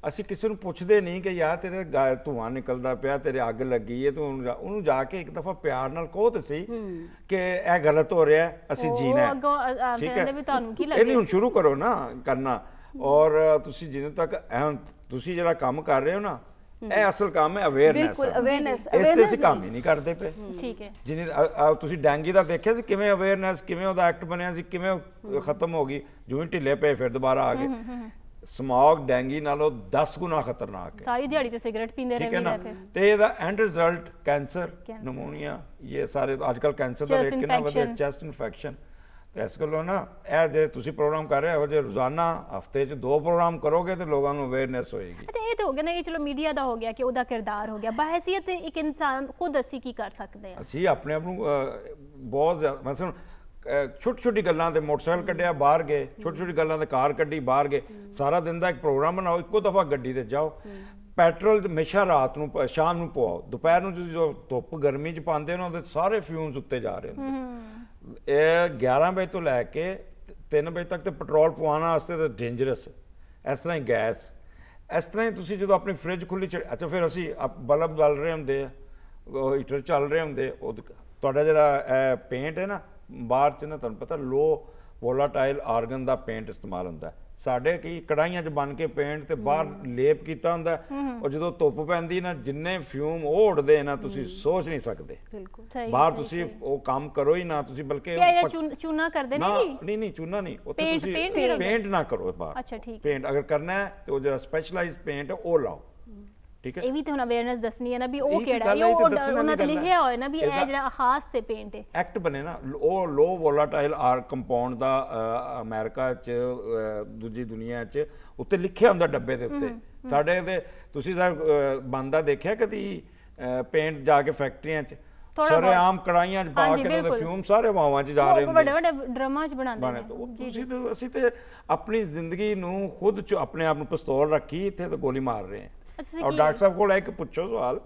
असि किसी पुछते नहीं कि यार तेरे धुआं निकलता पाया तेरे अग लगी है तो उन्होंने जा, जाके एक दफा प्यार कहो तो सही हम्म। कि यह गलत हो रहा है असि जीना है ठीक है शुरू करो ना करना हम्म। और जिन्हें तक ਤੁਸੀਂ ਜਿਹੜਾ ਕੰਮ ਕਰ ਰਹੇ ਹੋ ਨਾ ਇਹ ਅਸਲ ਕੰਮ ਹੈ ਅਵੇਅਰਨੈਸ ਬਿਲਕੁਲ ਅਵੇਅਰਨੈਸ ਇਸ ਤੇ ਕੰਮ ਹੀ ਨਹੀਂ ਕਰਦੇ ਪਏ ਠੀਕ ਹੈ ਜਿਨੇ ਤੁਸੀਂ ਡੈਂਗੀ ਦਾ ਦੇਖਿਆ ਸੀ ਕਿਵੇਂ ਅਵੇਅਰਨੈਸ ਕਿਵੇਂ ਉਹਦਾ ਐਕਟ ਬਣਿਆ ਸੀ ਕਿਵੇਂ ਖਤਮ ਹੋ ਗਈ ਜਿਵੇਂ ਢਿੱਲੇ ਪਏ ਫਿਰ ਦੁਬਾਰਾ ਆ ਗਏ ਸਮੌਗ ਡੈਂਗੀ ਨਾਲੋਂ 10 ਗੁਣਾ ਖਤਰਨਾਕ ਹੈ ਸਾਰੀ ਦਿਹਾੜੀ ਤੇ ਸਿਗਰਟ ਪੀਂਦੇ ਰਹਿੰਦੇ ਨੇ ਫਿਰ ਤੇ ਇਹਦਾ ਐਂਡ ਰਿਜ਼ਲਟ ਕੈਂਸਰ ਨਮੋਨੀਆ ਇਹ ਸਾਰੇ ਅੱਜਕੱਲ ਕੈਂਸਰ ਦਾ ਰੇਟ ਕਿੰਨਾ ਵਧਿਆ ਚੈਸਟ ਇਨਫੈਕਸ਼ਨ ਤੇ ਇਸ ਕੋਲੋਂ ਨਾ ਇਹ ਜਿਹੜੇ ਤੁਸੀਂ ਪ੍ਰੋਗਰਾਮ ਕਰ ਰਹੇ ਹੋ ਜੇ ਰੋਜ਼ਾਨਾ ਹਫਤੇ 'ਚ ਦੋ ਪ੍ਰੋਗਰਾਮ ਕਰੋਗੇ ਤੇ ਲੋਕਾਂ ਨੂੰ ਅਵੇਅਰਨੈਸ ਹੋਏਗੀ ਅੱਛਾ ਇਹ ਤਾਂ ਹੋ ਗਿਆ ਨਾ ਇਹ ਚਲੋ ਮੀਡੀਆ ਦਾ ਹੋ ਗਿਆ ਕਿ ਉਹਦਾ ਕਿਰਦਾਰ ਹੋ ਗਿਆ ਬਹਿਸੀਅਤ ਇੱਕ ਇਨਸਾਨ ਖੁਦ ਅਸੀਂ ਕੀ ਕਰ ਸਕਦੇ ਹਾਂ ਅਸੀਂ ਆਪਣੇ ਆਪ ਨੂੰ ਬਹੁਤ ਜ਼ਿਆਦਾ ਮਤਲਬ ਛੋਟੀ ਛੋਟੀ ਗੱਲਾਂ ਤੇ ਮੋਟਰਸਾਈਕਲ ਕੱਢਿਆ ਬਾਹਰ ਗਏ ਛੋਟੀ ਛੋਟੀ ਗੱਲਾਂ ਤੇ ਕਾਰ ਕੱਢੀ ਬਾਹਰ ਗਏ ਸਾਰਾ ਦਿਨ ਦਾ ਇੱਕ ਪ੍ਰੋਗਰਾਮ ਬਣਾਓ ਇੱਕੋ ਦਫਾ ਗੱਡੀ ਤੇ ਜਾਓ ਪੈਟਰੋਲ ਹਮੇਸ਼ਾ ਰਾਤ ਨੂੰ ਸ਼ਾਮ ਨੂੰ ਪਵਾਓ ਦੁਪਹਿਰ ਨੂੰ ਜਦੋਂ ਧੁੱਪ ਗਰਮੀ ਚ ਪਾਉਂਦੇ ਉਹਨਾਂ ਦੇ ਉਹਦੇ ਸਾਰੇ ਫਿਊਮਸ ਉੱਤੇ ਜਾ ਰਹੇ ਹੁੰਦੇ ਇਹ 11 ਵਜੇ ਤੋਂ ਲੈ ਕੇ 3 ਵਜੇ ਤੱਕ ਤੇ ਪੈਟਰੋਲ ਪਵਾਉਣ ਵਾਸਤੇ ਤਾਂ ਡੇਂਜਰਸ ਇਸ ਤਰ੍ਹਾਂ ਹੀ ਗੈਸ ਇਸ ਤਰ੍ਹਾਂ ਹੀ ਤੁਸੀਂ ਜਦੋਂ ਆਪਣੀ ਫ੍ਰਿਜ ਖੁੱਲੀ ਅੱਛਾ ਫਿਰ ਅਸੀਂ ਬਲਬ ਬਲ ਰਹੇ ਹੁੰਦੇ ਆ ਹੀਟਰ ਚੱਲ ਰਹੇ ਹੁੰਦੇ ਉਹ ਤੁਹਾਡਾ ਜਿਹੜਾ ਪੇਂਟ ਹੈ ਨਾ ਬਾਹਰ ਚ ਨਾ ਤੁਹਾਨੂੰ ਪਤਾ ਲੋ ਵੋਲਾਟਾਈਲ ਆਰਗਨ ਦਾ ਪੇਂਟ ਇਸਤੇਮਾਲ ਹੁੰਦਾ ਸਾਡੇ ਕੀ ਕੜਾਈਆਂ 'ਚ ਬਣ ਕੇ ਪੇਂਟ ਤੇ ਬਾਹਰ ਲੇਪ ਕੀਤਾ ਹੁੰਦਾ ਔਰ ਜਦੋਂ ਧੁੱਪ ਪੈਂਦੀ ਨਾ ਜਿੰਨੇ ਫਿਊਮ ਉਹ ਉੱਡਦੇ ਨਾ ਤੁਸੀਂ ਸੋਚ ਨਹੀਂ ਸਕਦੇ ਬਿਲਕੁਲ ਬਾਹਰ ਤੁਸੀਂ ਉਹ ਕੰਮ ਕਰੋ ਹੀ ਨਾ ਤੁਸੀਂ ਬਲਕਿ ਚੂਨਾ ਕਰਦੇ ਨਹੀਂ ਜੀ ਨਹੀਂ ਨਹੀਂ ਚੂਨਾ ਨਹੀਂ ਉੱਥੇ ਤੁਸੀਂ ਪੇਂਟ ਨਾ ਕਰੋ ਬਾਹਰ ਅੱਛਾ ਠੀਕ ਪੇਂਟ ਅਗਰ ਕਰਨਾ ਹੈ ਤੇ ਉਹ ਜਿਹੜਾ ਸਪੈਸ਼ਲਾਈਜ਼ਡ ਪੇਂਟ ਉਹ ਲਾਓ ਠੀਕ ਹੈ ਇਹ ਵੀ ਤੇ ਹੁਣ ਅਵੇਅਰਨੈਸ ਦੱਸਣੀ ਹੈ ਨਾ ਵੀ ਉਹ ਕਿਹੜਾ ਹੈ ਉਹ ਉਹਨਾਂ ਤੇ ਲਿਖਿਆ ਹੋਇਆ ਨਾ ਵੀ ਇਹ ਜਿਹੜਾ ਖਾਸ ਤੇ ਪੇਂਟ ਹੈ ਐਕਟ ਬਣੇ ਨਾ ਉਹ ਲੋ ਵੋਲਟਾਈਲ ਆਰ ਕੰਪਾਉਂਡ ਦਾ ਅਮਰੀਕਾ 'ਚ ਦੂਜੀ ਦੁਨੀਆ 'ਚ ਉੱਤੇ ਲਿਖਿਆ ਹੁੰਦਾ ਡੱਬੇ ਦੇ ਉੱਤੇ ਸਾਡੇ ਤੇ ਤੁਸੀਂ ਤਾਂ ਬੰਦਾ ਦੇਖਿਆ ਕਦੀ ਪੇਂਟ ਜਾ ਕੇ ਫੈਕਟਰੀਆਂ 'ਚ ਸਾਰੇ ਆਮ ਕੜਾਈਆਂ 'ਚ ਪਾ ਕੇ ਉਹਦੇ ਫਿਊਮ ਸਾਰੇ ਵਾਵਾਂ 'ਚ ਜਾ ਰਹੇ ਨੇ ਵੱਡੇ ਵੱਡੇ ਡਰਾਮਾ 'ਚ ਬਣਾਉਂਦੇ ਨੇ ਤੁਸੀਂ ਅਸੀਂ ਤੇ ਆਪਣੀ ਜ਼ਿੰਦਗੀ ਨੂੰ ਖੁਦ 'ਚ ਆਪਣੇ ਆਪ ਨੂੰ ਪਿਸਤੌਲ ਰੱਖੀ ਇੱਥੇ ਤੇ ਗੋਲੀ ਮਾਰ ਰਹੇ ਹਾਂ ਔਰ ਡਾਕਟਰ ਸਾਹਿਬ ਕੋਲ ਇੱਕ ਪੁੱਛੋ ਸਵਾਲ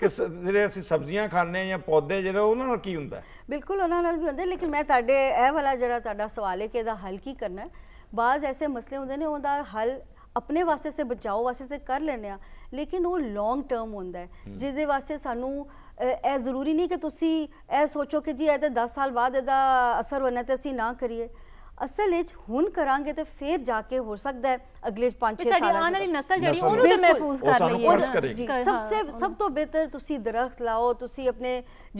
ਕਿ ਜਿਹੜੇ ਅਸੀਂ ਸਬਜ਼ੀਆਂ ਖਾਂਦੇ ਆ ਜਾਂ ਪੌਦੇ ਜਿਹੜੇ ਉਹਨਾਂ ਨਾਲ ਕੀ ਹੁੰਦਾ ਬਿਲਕੁਲ ਉਹਨਾਂ ਨਾਲ ਵੀ ਹੁੰਦਾ ਲੇਕਿਨ ਮੈਂ ਤੁਹਾਡੇ ਇਹ ਵਾਲਾ ਜਿਹੜਾ ਤੁਹਾਡਾ ਸਵਾਲ ਹੈ ਕਿ ਇਹਦਾ ਹੱਲ ਕੀ ਕਰਨਾ ਬਾਜ਼ ਐਸੇ ਮਸਲੇ ਹੁੰਦੇ ਨੇ ਉਹਦਾ ਹੱਲ ਆਪਣੇ ਵਾਸਤੇ ਸੇ ਬਚਾਓ ਵਾਸਤੇ ਸੇ ਕਰ ਲੈਣੇ ਆ ਲੇਕਿਨ ਉਹ ਲੌਂਗ ਟਰਮ ਹੁੰਦਾ ਹੈ ਦੇ ਵਾਸਤੇ ਸਾਨੂੰ ਇਹ ਜ਼ਰੂਰੀ ਨਹੀਂ ਕਿ ਤੁਸੀਂ ਇਹ ਸੋਚੋ ਕਿ ਜੀ ਇਹ ਤਾਂ 10 ਸਾਲ ਬਾਅਦ ਇਹਦਾ ਅਸਰ ਹੋਣਾ ਤੇ ਅਸੀਂ ਨਾ ਕਰੀਏ असल हूं करा तो फिर जाके हो सकता है अगले हाँ, हाँ, हाँ। सब तो बेहतर दरख्त लाओ तुम अपने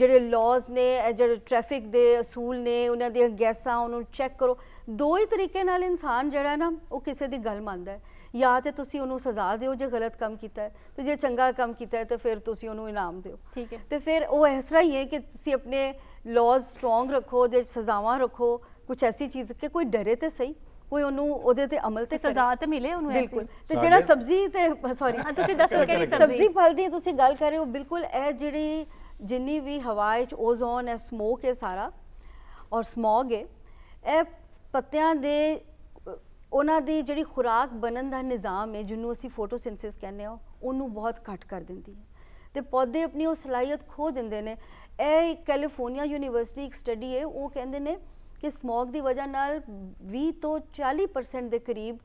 जो लॉज ने जो ट्रैफिक के असूल ने उन्होंने गैसा उन्होंने चैक करो दो ही तरीके इंसान जरा ना वो किसी की गल है या तो उन्होंने सजा दो जो गलत काम किया तो जो चंगा काम किया तो फिर तुम उन्होंने इनाम दो ठीक है तो फिर वह इस तरह ही है कि अपने लॉज स्ट्रोंग रखो जो सजावं रखो ਕੁਝ ਐਸੀ ਚੀਜ਼ ਕਿ ਕੋਈ ਡਰੇ ਤੇ ਸਹੀ ਕੋਈ ਉਹਨੂੰ ਉਹਦੇ ਤੇ ਅਮਲ ਤੇ ਸਜ਼ਾ ਤੇ ਮਿਲੇ ਉਹਨੂੰ ਐਸੀ ਬਿਲਕੁਲ ਤੇ ਜਿਹੜਾ ਸਬਜ਼ੀ ਤੇ ਸੌਰੀ ਹਾਂ ਤੁਸੀਂ ਦੱਸੋ ਕਿਹੜੀ ਸਬਜ਼ੀ ਸਬਜ਼ੀ ਫਲ ਦੀ ਤੁਸੀਂ ਗੱਲ ਕਰ ਰਹੇ ਹੋ ਬਿਲਕੁਲ ਇਹ ਜਿਹੜੀ ਜਿੰਨੀ ਵੀ ਹਵਾ ਵਿੱਚ ਓਜ਼ੋਨ ਹੈ ਸਮੋਕ ਹੈ ਸਾਰਾ ਔਰ ਸਮੋਗ ਹੈ ਇਹ ਪੱਤਿਆਂ ਦੇ ਉਹਨਾਂ ਦੀ ਜਿਹੜੀ ਖੁਰਾਕ ਬਣਨ ਦਾ ਨਿਜ਼ਾਮ ਹੈ ਜਿਹਨੂੰ ਅਸੀਂ ਫੋਟੋਸਿੰਥੇਸਿਸ ਕਹਿੰਦੇ ਹਾਂ ਉਹਨੂੰ ਬਹੁਤ ਘਟ ਕਰ ਦਿੰਦੀ ਹੈ ਤੇ ਪੌਦੇ ਆਪਣੀ ਉਹ ਸਲਾਹੀਅਤ ਖੋ ਦਿੰਦੇ ਨੇ ਇਹ ਕੈਲੀਫੋਰਨੀਆ ਯੂਨੀਵਰਸਿਟੀ ਇੱਕ ਸਟੱਡੀ ਹੈ ਉਹ ਕਹਿੰਦੇ ਨੇ ਕਿ ਸਮੋਗ ਦੀ ਵਜ੍ਹਾ ਨਾਲ 20 ਤੋਂ 40% ਦੇ ਕਰੀਬ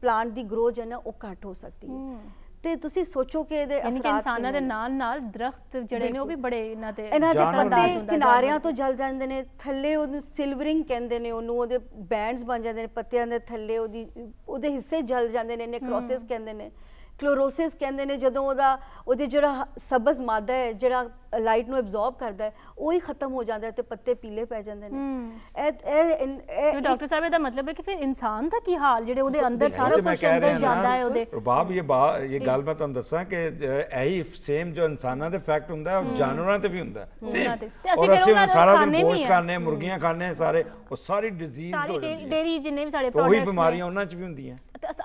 ਪਲਾਂਟ ਦੀ ਗਰੋਥ ਜਨ ਉਹ ਘਟ ਹੋ ਸਕਦੀ ਹੈ ਤੇ ਤੁਸੀਂ ਸੋਚੋ ਕਿ ਇਹਦੇ ਅਸਰ ਇਨਸਾਨਾਂ ਦੇ ਨਾਲ ਨਾਲ ਦਰਖਤ ਜਿਹੜੇ ਨੇ ਉਹ ਵੀ ਬੜੇ ਇਹਨਾਂ ਤੇ ਇਹਨਾਂ ਦੇ ਪੱਤੇ ਕਿਨਾਰਿਆਂ ਤੋਂ ਜਲ ਜਾਂਦੇ ਨੇ ਥੱਲੇ ਉਹਨੂੰ ਸਿਲਵਰਿੰਗ ਕਹਿੰਦੇ ਨੇ ਉਹਨੂੰ ਉਹਦੇ ਬੈਂਡਸ ਬਣ ਜਾਂਦੇ ਨੇ ਪੱਤਿਆਂ ਦੇ ਥੱਲੇ ਉਹਦੀ ਉਹਦੇ ਹਿੱਸੇ ਜਲ ਜਾਂਦੇ ਨੇ ਨੈਕਰੋਸਿਸ ਕਹਿੰਦੇ ਨੇ ਕਲੋਰੋਸਿਸ ਕਹਿੰਦੇ ਨੇ ਜਦੋਂ ਉਹਦਾ ਉਹਦੇ ਜਿਹੜਾ ਸਬਜ਼ ਮਾਦਾ ਹੈ ਜਿਹੜਾ ਲਾਈਟ ਨੂੰ ਐਬਜ਼ੌਰਬ ਕਰਦਾ ਹੈ ਉਹ ਹੀ ਖਤਮ ਹੋ ਜਾਂਦਾ ਹੈ ਤੇ ਪੱਤੇ ਪੀਲੇ ਪੈ ਜਾਂਦੇ ਨੇ ਇਹ ਇਹ ਡਾਕਟਰ ਸਾਹਿਬ ਇਹਦਾ ਮਤਲਬ ਹੈ ਕਿ ਫਿਰ ਇਨਸਾਨ ਦਾ ਕੀ ਹਾਲ ਜਿਹੜੇ ਉਹਦੇ ਅੰਦਰ ਸਾਰਾ ਕੁਝ ਅੰਦਰ ਜਾਂਦਾ ਹੈ ਉਹਦੇ ਬਾਬ ਇਹ ਬਾ ਇਹ ਗੱਲ ਮੈਂ ਤੁਹਾਨੂੰ ਦੱਸਾਂ ਕਿ ਇਹੀ ਸੇਮ ਜੋ ਇਨਸਾਨਾਂ ਦੇ ਫੈਕਟ ਹੁੰਦਾ ਹੈ ਜਾਨਵਰਾਂ ਤੇ ਵੀ ਹੁੰਦਾ ਸੇਮ ਤੇ ਅਸੀਂ ਸਾਰਾ ਦਿਨ ਗੋਸ਼ਤ ਖਾਣੇ ਮੁਰਗੀਆਂ ਖਾਣੇ ਸਾਰੇ ਉਹ ਸਾਰੀ ਡਿਜ਼ੀਜ਼ ਹੋ ਜਾਂਦੀ ਹੈ ਸਾਰੀ ਡੇਰੀ ਜਿੰਨੇ ਵੀ ਸਾਡੇ ਪ੍ਰੋਡਕਟਸ ਉਹ ਉਹੀ ਬਿਮਾਰੀਆਂ ਉਹਨਾਂ 'ਚ ਵੀ ਹੁੰਦੀਆਂ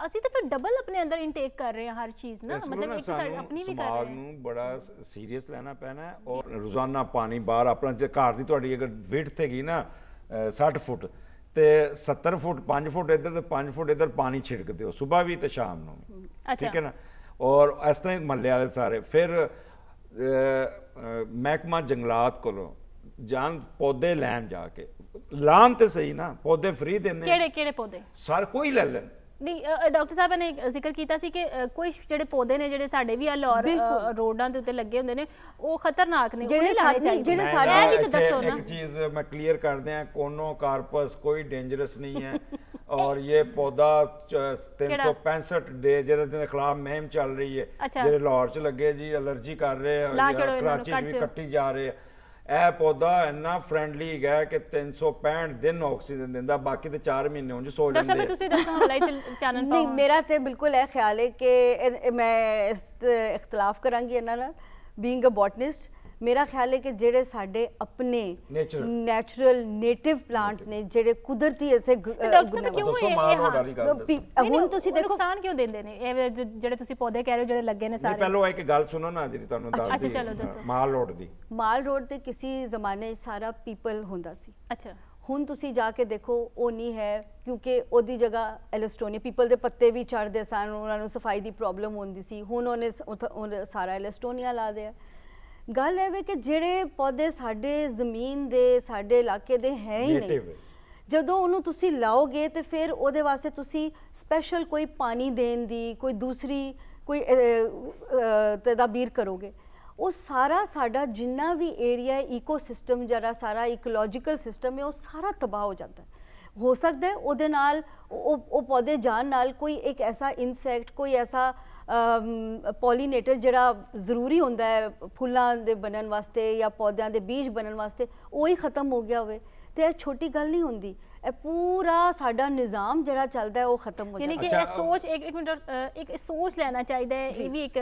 ਅਸੀਂ ਤਾਂ ਫਿਰ ਡਬਲ ਆਪਣੇ ਅੰਦਰ ਇਨਟੇਕ ਕਰ ਰਹੇ ਹਾਂ ਹਰ ਚੀਜ਼ ਨਾ ਮਤਲਬ ਇੱਕ ਸਾਈਡ ਆਪਣੀ ਵੀ ਕਰ ਰਹੇ ਹਾਂ ਨੂੰ ਬੜਾ ਸੀਰੀਅਸ ਲੈਣਾ ਪੈਣਾ ਔਰ ਰੋਜ਼ਾਨਾ ਪਾਣੀ ਬਾਹਰ ਆਪਣਾ ਜੇ ਘਰ ਦੀ ਤੁਹਾਡੀ ਅਗਰ ਵਿਡਥ ਹੈਗੀ ਨਾ 60 ਫੁੱਟ ਤੇ 70 ਫੁੱਟ 5 ਫੁੱਟ ਇੱਧਰ ਤੇ 5 ਫੁੱਟ ਇੱਧਰ ਪਾਣੀ ਛਿੜਕਦੇ ਹੋ ਸਵੇਰ ਵੀ ਤੇ ਸ਼ਾਮ ਨੂੰ ਠੀਕ ਹੈ ਨਾ ਔਰ ਇਸ ਤਰ੍ਹਾਂ ਹੀ ਮਹੱਲੇ ਵਾਲੇ ਸਾਰੇ ਫਿਰ ਮਹਿਕਮਾ ਜੰਗਲਾਤ ਕੋਲੋਂ ਜਾਨ ਪੌਦੇ ਲੈਣ ਜਾ ਕੇ ਲਾਮ ਤੇ ਸਹੀ ਨਾ ਪੌਦੇ ਫ੍ਰੀ ਦਿੰਦੇ ਕਿਹੜੇ ਕਿਹੜੇ ਪੌਦੇ ਸਰ ਕੋਈ ਲੈ ਲੈਣ ਨਹੀਂ ਡਾਕਟਰ ਸਾਹਿਬ ਨੇ ਜ਼ਿਕਰ ਕੀਤਾ ਸੀ ਕਿ ਕੋਈ ਜਿਹੜੇ ਪੌਦੇ ਨੇ ਜਿਹੜੇ ਸਾਡੇ ਵੀ ਆ ਲੋਰ ਰੋਡਾਂ ਦੇ ਉੱਤੇ ਲੱਗੇ ਹੁੰਦੇ ਨੇ ਉਹ ਖਤਰਨਾਕ ਨੇ ਜਿਹੜੇ ਲਾਣੇ ਜਿਹੜੇ ਸਾਡੇ ਵੀ ਤਾਂ ਦੱਸੋ ਨਾ ਇੱਕ ਚੀਜ਼ ਮੈਂ ਕਲੀਅਰ ਕਰ ਦਿਆਂ ਕੋਨੋ ਕਾਰਪਸ ਕੋਈ ਡੇਂਜਰਸ ਨਹੀਂ ਹੈ ਔਰ ਇਹ ਪੌਦਾ 365 ਡੇ ਜਿਹੜੇ ਦੇ ਖਿਲਾਫ ਮਹਿਮ ਚੱਲ ਰਹੀ ਹੈ ਜਿਹੜੇ ਲੋਰ ਚ ਲੱਗੇ ਜੀ ਅਲਰਜੀ ਕਰ ਰਹੇ ਆ ਕਰਾਚੀ ਵੀ ਕੱਟੀ ਜਾ ਰਹੇ ਆ ਇਹ ਪੌਦਾ ਇੰਨਾ ਫ੍ਰੈਂਡਲੀ ਹੈਗਾ ਕਿ 365 ਦਿਨ ਆਕਸੀਜਨ ਦਿੰਦਾ ਬਾਕੀ ਤੇ 4 ਮਹੀਨੇ ਉਂਝ ਸੋ ਜਾਂਦੇ ਤੁਸੀਂ ਦੱਸੋ ਹਲਾਈ ਚਾਨਣ ਪਾਓ ਨਹੀਂ ਮੇਰਾ ਤੇ ਬਿਲਕੁਲ ਇਹ ਖਿਆਲ ਹੈ ਕਿ ਮੈਂ ਇਸ ਇਖਤਲਾਫ ਕਰਾਂਗੀ ਇਹਨਾਂ ਨਾਲ ਬੀਇੰਗ ਅ ਬੋਟਨਿਸਟ ਮੇਰਾ ਖਿਆਲ ਹੈ ਕਿ ਜਿਹੜੇ ਸਾਡੇ ਆਪਣੇ ਨੇਚਰਲ ਨੇਟਿਵ ਪਲਾਂਟਸ ਨੇ ਜਿਹੜੇ ਕੁਦਰਤੀ ਇੱਥੇ ਹੁਣ ਤੁਸੀਂ ਦੇਖੋ ਨੁਕਸਾਨ ਕਿਉਂ ਦਿੰਦੇ ਨੇ ਇਹ ਜਿਹੜੇ ਤੁਸੀਂ ਪੌਦੇ ਕਹਿ ਰਹੇ ਹੋ ਜਿਹੜੇ ਲੱਗੇ ਨੇ ਸਾਰੇ ਪਹਿਲਾਂ ਇੱਕ ਗੱਲ ਸੁਣੋ ਨਾ ਜਿਹੜੀ ਤੁਹਾਨੂੰ ਦੱਸਦੀ ਮਾਲ ਰੋਡ ਦੀ ਮਾਲ ਰੋਡ ਤੇ ਕਿਸੇ ਜ਼ਮਾਨੇ ਸਾਰਾ ਪੀਪਲ ਹੁੰਦਾ ਸੀ ਅੱਛਾ ਹੁਣ ਤੁਸੀਂ ਜਾ ਕੇ ਦੇਖੋ ਉਹ ਨਹੀਂ ਹੈ ਕਿਉਂਕਿ ਉਹਦੀ ਜਗ੍ਹਾ ਐਲਸਟੋਨੀਆ ਪੀਪਲ ਦੇ ਪੱਤੇ ਵੀ ਚੜਦੇ ਸਨ ਉਹਨਾਂ ਨੂੰ ਸਫਾਈ ਦੀ ਪ੍ਰੋਬਲਮ ਹੁੰਦੀ ਸੀ ਹੁਣ ਉਹਨੇ ਸਾਰਾ ਐਲਸਟੋਨੀਆ ਲਾ ਦਿਆ ਗੱਲ ਇਹ ਵੇ ਕਿ ਜਿਹੜੇ ਪੌਦੇ ਸਾਡੇ ਜ਼ਮੀਨ ਦੇ ਸਾਡੇ ਇਲਾਕੇ ਦੇ ਹੈ ਹੀ ਨਹੀਂ ਜਦੋਂ ਉਹਨੂੰ ਤੁਸੀਂ ਲਾਓਗੇ ਤੇ ਫਿਰ ਉਹਦੇ ਵਾਸਤੇ ਤੁਸੀਂ ਸਪੈਸ਼ਲ ਕੋਈ ਪਾਣੀ ਦੇਣ ਦੀ ਕੋਈ ਦੂਸਰੀ ਕੋਈ ਤਦਬੀਰ ਕਰੋਗੇ ਉਹ ਸਾਰਾ ਸਾਡਾ ਜਿੰਨਾ ਵੀ ਏਰੀਆ ਹੈ ਇਕੋਸਿਸਟਮ ਜਿਹੜਾ ਸਾਰਾ ਇਕੋਲੋਜੀਕਲ ਸਿਸਟਮ ਹੈ ਉਹ ਸਾਰਾ ਤਬਾਹ ਹੋ ਜਾਂਦਾ ਹੈ ਹੋ ਸਕਦਾ ਹੈ ਉਹਦੇ ਨਾਲ ਉਹ ਉਹ ਪੌਦੇ ਜਾਣ ਨਾਲ ਕੋਈ ਇੱਕ ਐਸਾ ਇਨਸੈਕਟ ਕੋਈ ਐਸਾ ਪੋਲੀਨੇਟਰ ਜਿਹੜਾ ਜ਼ਰੂਰੀ ਹੁੰਦਾ ਹੈ ਫੁੱਲਾਂ ਦੇ ਬਣਨ ਵਾਸਤੇ ਜਾਂ ਪੌਦਿਆਂ ਦੇ ਬੀਜ ਬਣਨ ਵਾਸਤੇ ਉਹ ਹੀ ਖਤਮ ਹੋ ਗਿਆ ਹੋਵੇ ਤੇ ਇਹ ਛੋਟੀ ਗੱਲ ਨਹੀਂ ਹੁੰਦੀ ਇਹ ਪੂਰਾ ਸਾਡਾ ਨਿਜ਼ਾਮ ਜਿਹੜਾ ਚੱਲਦਾ ਹੈ ਉਹ ਖਤਮ ਹੋ ਜਾਂਦਾ ਯਾਨੀ ਕਿ ਇਹ ਸੋਚ ਇੱਕ ਇੱਕ ਮਿੰਟ ਇੱਕ ਸੋਚ ਲੈਣਾ ਚਾਹੀਦਾ ਹੈ ਇਹ ਵੀ ਇੱਕ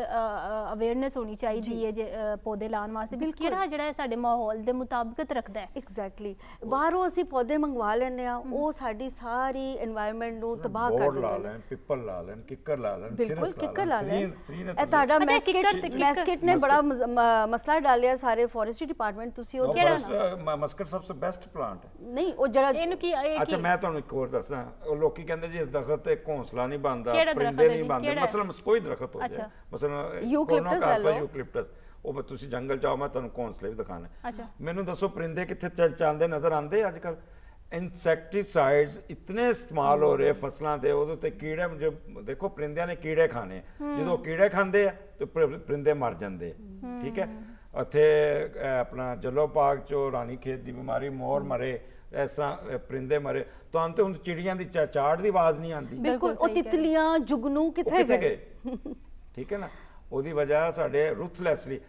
ਅਵੇਅਰਨੈਸ ਹੋਣੀ ਚਾਹੀਦੀ ਹੈ ਜੇ ਪੌਦੇ ਲਾਉਣ ਵਾਸਤੇ ਵੀ ਕਿਹੜਾ ਜਿਹੜਾ ਸਾਡੇ ਮਾਹੌਲ ਦੇ ਮੁਤਾਬਕਤ ਰੱਖਦਾ ਹੈ ਐਗਜ਼ੈਕਟਲੀ ਬਾਹਰੋਂ ਅਸੀਂ ਪੌਦੇ ਮੰਗਵਾ ਲੈਂਦੇ ਆ ਉਹ ਸਾਡੀ ਸਾਰੀ এনवायरमेंट ਨੂੰ ਤਬਾਹ ਕਰ ਦਿੰਦੇ ਨੇ ਪਿੱਪਲ ਲਾ ਲੈਣ ਕਿੱਕਰ ਲਾ ਲੈਣ ਬਿਲਕੁਲ ਕਿੱਕਰ ਲਾ ਲੈਣ ਇਹ ਤੁਹਾਡਾ ਮੈਸਕਿਟ ਮੈਸਕਿਟ ਨੇ ਬੜਾ ਮਸਲਾ ਡਾਲਿਆ ਸਾਰੇ ਫੋਰੈਸਟਰੀ ਡਿਪਾਰਟਮੈਂਟ ਤੁਸੀਂ ਉਹ ਕਿਹੜਾ ਮਸਕਟ ਸਭ ਤੋਂ ਬੈਸਟ ਪਲਾਂਟ ਹੈ ਨਹੀਂ ਉਹ ਜਿਹੜਾ ਇਹਨੂੰ ਕੀ ਅੱਛਾ ਮੈਂ ਤੁਹਾਨੂੰ ਇੱਕ ਹੋਰ ਦੱਸਾਂ ਉਹ ਲੋਕੀ ਕਹਿੰਦੇ ਜੀ ਇਸ ਦਰਖਤ ਤੇ ਘੋਂਸਲਾ ਨਹੀਂ ਬਣਦਾ ਪਰਿੰਦੇ ਨਹੀਂ ਬਣਦੇ ਮਸਲਮ ਕੋਈ ਦਰਖਤ ਹੋ ਜਾਏ ਮਸਲਮ ਯੂਕਲਿਪਟਸ ਲੈ ਲਓ ਯੂਕਲਿਪਟਸ ਉਹ ਤੁਸੀਂ ਜੰਗਲ ਜਾਓ ਮੈਂ ਤੁਹਾਨੂੰ ਘੋਂਸਲੇ ਵੀ ਦਿਖਾਣਾ ਮੈਨੂੰ ਦੱਸੋ ਪਰਿੰਦੇ ਕਿੱਥੇ ਚਾਂਦੇ ਨਜ਼ਰ ਆਉਂਦੇ ਅੱਜ ਕੱਲ ਇਨਸੈਕਟੀਸਾਈਡਸ ਇਤਨੇ ਇਸਤੇਮਾਲ ਹੋ ਰਹੇ ਫਸਲਾਂ ਦੇ ਉਹਦੇ ਤੇ ਕੀੜੇ ਜੇ ਦੇਖੋ ਪਰਿੰਦਿਆਂ ਨੇ ਕੀੜੇ ਖਾਣੇ ਜਦੋਂ ਕੀੜੇ ਖਾਂਦੇ ਆ ਤੇ ਪਰਿੰਦੇ ਮਰ ਜਾਂਦੇ ਠੀਕ ਹੈ ਉੱਥੇ ਆਪਣਾ ਜੱਲੋ ਚੋ ਰਾਣੀ ਖੇਤ ਦੀ ਬਿਮਾਰੀ ਮੋਰ ਮਰੇ ਇਸ ਤਰ੍ਹਾਂ ਪਰਿੰਦੇ ਮਰੇ ਤਾਂ ਤੇ ਹੁਣ ਚਿੜੀਆਂ ਦੀ ਚਾਚਾੜ ਦੀ ਆਵਾਜ਼ ਨਹੀਂ ਆਉਂਦੀ ਬਿਲਕੁਲ ਉਹ ਤਿਤਲੀਆਂ ਜੁਗਨੂ ਕਿੱਥੇ ਗਏ ਠੀਕ ਹੈ ਨਾ ਉਹਦੀ ਵਜ੍ਹਾ ਸਾਡੇ ਰੁਥਲੈਸਲੀ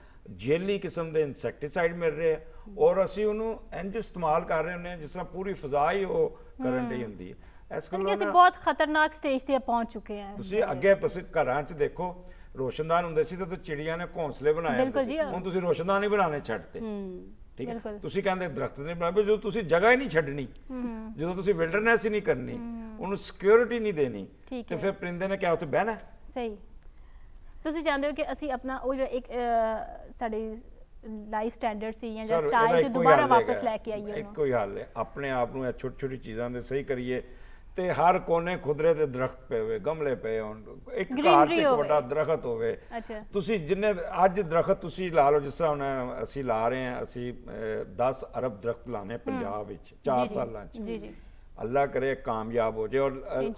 ਜੇਲੀ ਕਿਸਮ ਦੇ ਇਨਸੈਕਟੀਸਾਈਡ ਮਿਲ ਰਹੇ ਆ ਔਰ ਅਸੀਂ ਉਹਨੂੰ ਇੰਜ ਇਸਤੇਮਾਲ ਕਰ ਰਹੇ ਹੁੰਦੇ ਆ ਜਿਸ ਤਰ੍ਹਾਂ ਪੂਰੀ ਫਜ਼ਾ ਹੀ ਉਹ ਕਰਨ ਦੀ ਹੁੰਦੀ ਹੈ ਇਸ ਕੋਲ ਅਸੀਂ ਬਹੁਤ ਖਤਰਨਾਕ ਸਟੇਜ ਤੇ ਪਹੁੰਚ ਚੁੱਕੇ ਆ ਤੁਸੀਂ ਅੱਗੇ ਤੁਸੀਂ ਘਰਾਂ 'ਚ ਦੇਖੋ ਰੋਸ਼ਨਦਾਨ ਹੁੰਦੇ ਸੀ ਤਾਂ ਚਿੜੀਆਂ ਨੇ ਘੋਂਸਲੇ ਬਣਾਏ ਹੁਣ ਤੁਸੀਂ ਰੋਸ਼ਨਦਾਨ ਹੀ ਬਣਾਉਣੇ ਛੱਡਤੇ ਠੀਕ ਹੈ ਤੁਸੀਂ ਕਹਿੰਦੇ ਦਰਖਤ ਨਹੀਂ ਬਣਾਵੇ ਜਦੋਂ ਤੁਸੀਂ ਜਗ੍ਹਾ ਹੀ ਨਹੀਂ ਛੱਡਣੀ ਜਦੋਂ ਤੁਸੀਂ ਵਿਲਡਰਨੈਸ ਹੀ ਨਹੀਂ ਕਰਨੀ ਉਹਨੂੰ ਸਿਕਿਉਰਿਟੀ ਨਹੀਂ ਦੇਣੀ ਤੇ ਫਿਰ ਪਰਿੰਦੇ ਨੇ ਕਿਹਾ ਉੱਥੇ ਬਹਿਣਾ ਸਹੀ ਤੁਸੀਂ ਚਾਹੁੰਦੇ ਹੋ ਕਿ ਅਸੀਂ ਆਪਣਾ ਉਹ ਜਿਹੜਾ ਇੱਕ ਸਾਡੇ ਲਾਈਫ ਸਟੈਂਡਰਡ ਸੀ ਜਾਂ ਜਿਹੜਾ ਸਟਾਈਲ ਸੀ ਦੁਬਾਰਾ ਵਾਪਸ ਲੈ ਕੇ ਆਈਏ ਉਹਨੂੰ ਇੱਕੋ ਹੀ ਹਾਲ ਹੈ ਆਪਣੇ ਆਪ ਨੂੰ ਇਹ ਛੋਟੀ ਛੋਟੀ ਚੀਜ਼ਾਂ ਦੇ ਸਹੀ ਕਰੀਏ ਤੇ ਹਰ ਕੋਨੇ ਖੁਦਰੇ ਤੇ ਦਰਖਤ ਪਏ ਹੋਏ ਗਮਲੇ ਪਏ ਹੋਣ ਇੱਕ ਘਰ ਤੇ ਇੱਕ ਵੱਡਾ ਦਰਖਤ ਹੋਵੇ ਤੁਸੀਂ ਜਿੰਨੇ ਅੱਜ ਦਰਖਤ ਤੁਸੀਂ ਲਾ ਲਓ ਜਿਸ ਤਰ੍ਹਾਂ ਅਸੀਂ ਲਾ ਰਹੇ ਹਾਂ ਅਸੀਂ 10 ਅਰਬ ਦਰਖਤ ਲਾਣੇ ਪੰਜਾਬ ਵਿੱਚ 4 ਸਾਲਾਂ 'ਚ ਜੀ ਜੀ ਅੱਲਾ ਕਰੇ ਕਾਮਯਾਬ ਹੋ ਜੇ ਔਰ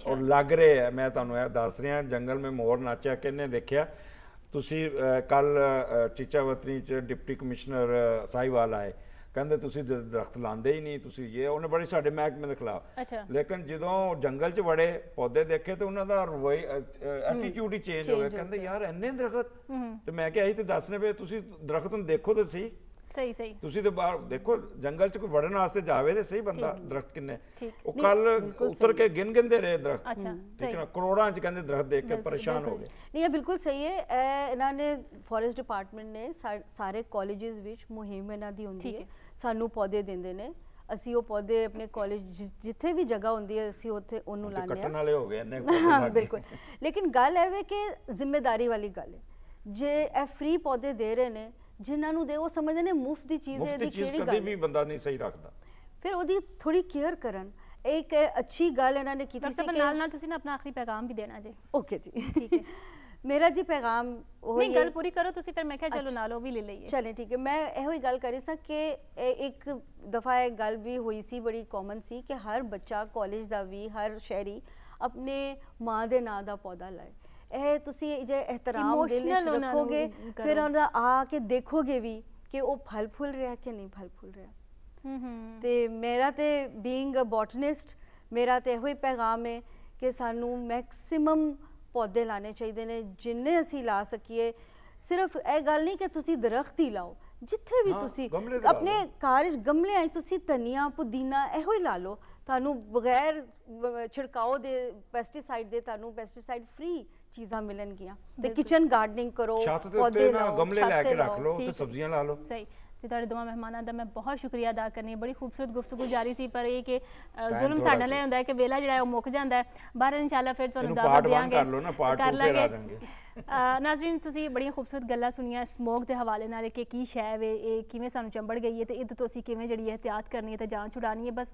ਔਰ ਲੱਗ ਰਿਹਾ ਹੈ ਮੈਂ ਤੁਹਾਨੂੰ ਇਹ ਦੱਸ ਰਿਹਾ ਜੰਗਲ ਮੇ ਮੋਰ ਨਾਚਿਆ ਕਿੰਨੇ ਦੇਖਿਆ ਤੁਸੀਂ ਕੱਲ ਚੀਚਾਵਤਨੀ 'ਚ ਡਿਪਟੀ ਕਮਿਸ਼ਨਰ ਸਾਈਵਾਲ ਆਏ ਕਹਿੰਦੇ ਤੁਸੀਂ ਦਰਖਤ ਲਾਉਂਦੇ ਹੀ ਨਹੀਂ ਤੁਸੀਂ ਇਹ ਉਹਨੇ ਬੜੀ ਸਾਡੇ ਮਹਿਕਮੇ ਦੇ ਖਿਲਾਫ ਲੇਕਿਨ ਜਦੋਂ ਜੰਗਲ 'ਚ ਵੜੇ ਪੌਦੇ ਦੇਖੇ ਤੇ ਉਹਨਾਂ ਦਾ ਰਵਈ ਐਟੀਟਿਊਡ ਹੀ ਚੇਂਜ ਹੋ ਗਿਆ ਕਹਿੰਦੇ ਯਾਰ ਇੰਨੇ ਦਰਖਤ ਤੇ ਮੈਂ ਕਿਹਾ ਇਹ ਤੇ ਦੱਸਨੇ ਪਏ ਤੁਸੀਂ ਦਰਖਤ ਨੂੰ ਦੇਖੋ ਤਾਂ ਸਹੀ ਸਹੀ ਸਹੀ ਤੁਸੀਂ ਤੇ ਬਾਹਰ ਦੇਖੋ ਜੰਗਲ 'ਚ ਕੋਈ ਵੜਨ ਵਾਸਤੇ ਜਾਵੇ ਤੇ ਸਹੀ ਬੰਦਾ ਦਰਖਤ ਕਿੰਨੇ ਉਹ ਕੱਲ ਉਤਰ ਕੇ ਗਿਣ ਗਿੰਦੇ ਰਹੇ ਦਰਖਤ ਅੱਛਾ ਸਹੀ ਕਰੋੜਾਂ 'ਚ ਕਹਿੰਦੇ ਦਰਖਤ ਦੇਖ ਕੇ ਪਰੇਸ਼ਾਨ ਹੋ ਗਏ ਨਹੀਂ ਇਹ ਬਿਲਕੁਲ ਸਹੀ ਹੈ ਇਹਨਾਂ ਨੇ ਫੋਰੈਸਟ ਡਿਪਾਰਟਮੈਂਟ ਨੇ ਸਾਰੇ ਕਾਲਜਸ ਵਿੱਚ ਮੁਹਿੰਮ ਇਹਨਾਂ ਦੀ ਹੁੰਦੀ ਹੈ ਸਾਨੂੰ ਪੌਦੇ ਦਿੰਦੇ ਨੇ ਅਸੀਂ ਉਹ ਪੌਦੇ ਆਪਣੇ ਕਾਲਜ ਜਿੱਥੇ ਵੀ ਜਗ੍ਹਾ ਹੁੰਦੀ ਹੈ ਅਸੀਂ ਉੱਥੇ ਉਹਨੂੰ ਲਾਣੇ ਆ ਕੱਟਣ ਵਾਲੇ ਹੋ ਗਏ ਨੇ ਹਾਂ <laughs> ਬਿਲਕੁਲ ਲੇਕਿਨ ਗੱਲ ਇਹ ਹੈ ਕਿ ਜ਼ਿੰਮੇਵਾਰੀ ਵਾਲੀ ਗੱਲ ਹੈ ਜੇ ਇਹ ਫ੍ਰੀ ਪੌਦੇ ਦੇ ਰਹੇ ਨੇ ਜਿਨ੍ਹਾਂ ਨੂੰ ਦੇ ਉਹ ਸਮਝਦੇ ਨੇ ਮੁਫਤ ਦੀ ਚੀਜ਼ ਹੈ ਇਹਦੀ ਕਿਹੜੀ ਗੱਲ ਕਦੇ ਵੀ ਬੰਦਾ ਨਹੀਂ ਸਹੀ ਰੱਖਦਾ ਫਿਰ ਉਹਦੀ ਥੋੜੀ ਕੇਅਰ ਕਰਨ ਇੱਕ ਅੱਛੀ ਗੱਲ ਇਹਨਾਂ ਨੇ ਕੀਤੀ ਸੀ ਕਿ ਨਾਲ ਨਾਲ ਤੁਸੀਂ ਨਾ ਆਪਣਾ ਆਖਰੀ ਪੈਗਾਮ ਵੀ ਦੇਣਾ ਜੇ ਓਕੇ ਜੀ ਠੀਕ ਹੈ <laughs> ਮੇਰਾ ਜੀ ਪੈਗਾਮ ਉਹ ਨਹੀਂ ਗੱਲ ਪੂਰੀ ਕਰੋ ਤੁਸੀਂ ਫਿਰ ਮੈਂ ਕਿਹਾ ਚਲੋ ਨਾਲ ਉਹ ਵੀ ਲੈ ਲਈਏ ਚਲੇ ਠੀਕ ਹੈ ਮੈਂ ਇਹੋ ਹੀ ਗੱਲ ਕਰੀ ਸਾਂ ਕਿ ਇੱਕ ਦਫਾ ਇਹ ਗੱਲ ਵੀ ਹੋਈ ਸੀ ਬੜੀ ਕਾਮਨ ਸੀ ਕਿ ਹਰ ਬੱਚਾ ਕਾਲਜ ਦਾ ਵੀ ਹਰ ਸ਼ਹਿਰੀ ਆਪਣੇ ਮਾਂ ਦੇ ਨਾਂ ਦਾ ਪੌਦਾ ਲਾਏ ਇਹ ਤੁਸੀਂ ਜੇ ਇhtਰਾਮ ਦੇ ਲਈ ਰੱਖੋਗੇ ਫਿਰ ਉਹਨਾਂ ਦਾ ਆ ਕੇ ਦੇਖੋਗੇ ਵੀ ਕਿ ਉਹ ਫਲ ਫੁੱਲ ਰਿਹਾ ਕਿ ਨਹੀਂ ਫਲ ਫੁੱਲ ਰਿਹਾ ਹੂੰ ਹੂੰ ਤੇ ਮੇਰਾ ਤੇ ਬੀਇੰਗ ਅ ਬੋਟਨਿਸਟ ਮੇਰਾ ਤੇ ਇਹੋ ਹੀ ਪੈਗਾਮ ਹੈ ਕਿ ਸਾਨੂੰ ਮੈਕਸਿਮਮ ਪੌਦੇ ਲਾਣੇ ਚਾਹੀਦੇ ਨੇ ਜਿੰਨੇ ਅਸੀਂ ਲਾ ਸਕੀਏ ਸਿਰਫ ਇਹ ਗੱਲ ਨਹੀਂ ਕਿ ਤੁਸੀਂ ਦਰਖਤ ਹੀ ਲਾਓ ਜਿੱਥੇ ਵੀ ਤੁਸੀਂ ਆਪਣੇ ਕਾਰਜ ਗਮਲੇ ਆਏ ਤੁਸੀਂ ਧਨੀਆ ਪੁਦੀਨਾ ਇਹੋ ਹੀ ਲਾ ਲਓ ਤੁਹਾਨੂੰ ਬਗੈਰ ਛਿੜਕਾਓ ਦੇ ਪੈਸਟੀਸਾਈਡ ਦੇ ਤੁਹਾਨੂੰ ਪੈਸਟੀਸਾਈਡ ਫ੍ਰੀ ਚੀਜ਼ਾਂ ਮਿਲਣਗੀਆਂ ਤੇ ਕਿਚਨ ਗਾਰਡਨਿੰਗ ਕਰੋ ਪੌਦੇ ਨਾ ਗਮਲੇ ਲੈ ਕੇ ਰੱਖ ਲਓ ਤੇ ਸਬਜ਼ੀਆਂ ਲਾ ਲਓ ਸਹੀ ਜੀ ਤੁਹਾਡੇ ਦੋਵਾਂ ਮਹਿਮਾਨਾਂ ਦਾ ਮੈਂ ਬਹੁਤ ਸ਼ੁਕਰੀਆ ਅਦਾ ਕਰਨੀ ਬੜੀ ਖੂਬਸੂਰਤ ਗੁਫ਼ਤਗੂ ਜਾਰੀ ਸੀ ਪਰ ਇਹ ਕਿ ਜ਼ੁਲਮ ਸਾਡੇ ਨਾਲ ਹੁੰਦਾ ਹੈ ਕਿ ਵੇਲਾ ਜਿਹੜਾ ਉਹ ਮੁੱਕ ਜਾਂਦਾ ਹੈ ਬਾਹਰ ਇਨਸ਼ਾਅੱਲਾ ਫਿਰ ਤੁਹਾਨੂੰ ਦਾਵਤ ਦੇਵਾਂਗੇ ਕਰ ਲਓ ਨਾ ਪਾਰਟ 2 ਫਿਰ ਨਾਜ਼ਰੀਨ ਤੁਸੀਂ ਬੜੀਆਂ ਖੂਬਸੂਰਤ ਗੱਲਾਂ ਸੁਣੀਆਂ ਸਮੋਕ ਦੇ ਹਵਾਲੇ ਨਾਲ ਕਿ ਕੀ ਸ਼ੈ ਵੇ ਇਹ ਕਿਵੇਂ ਸਾਨੂੰ ਚੰਬੜ ਗਈ ਹੈ ਤੇ ਇਹਦੇ ਤੋਂ ਅਸੀਂ ਕਿਵੇਂ ਜਿਹੜੀ ਇhtiyat ਕਰਨੀ ਹੈ ਤੇ ਜਾਂ ਛੁਡਾਣੀ ਹੈ ਬਸ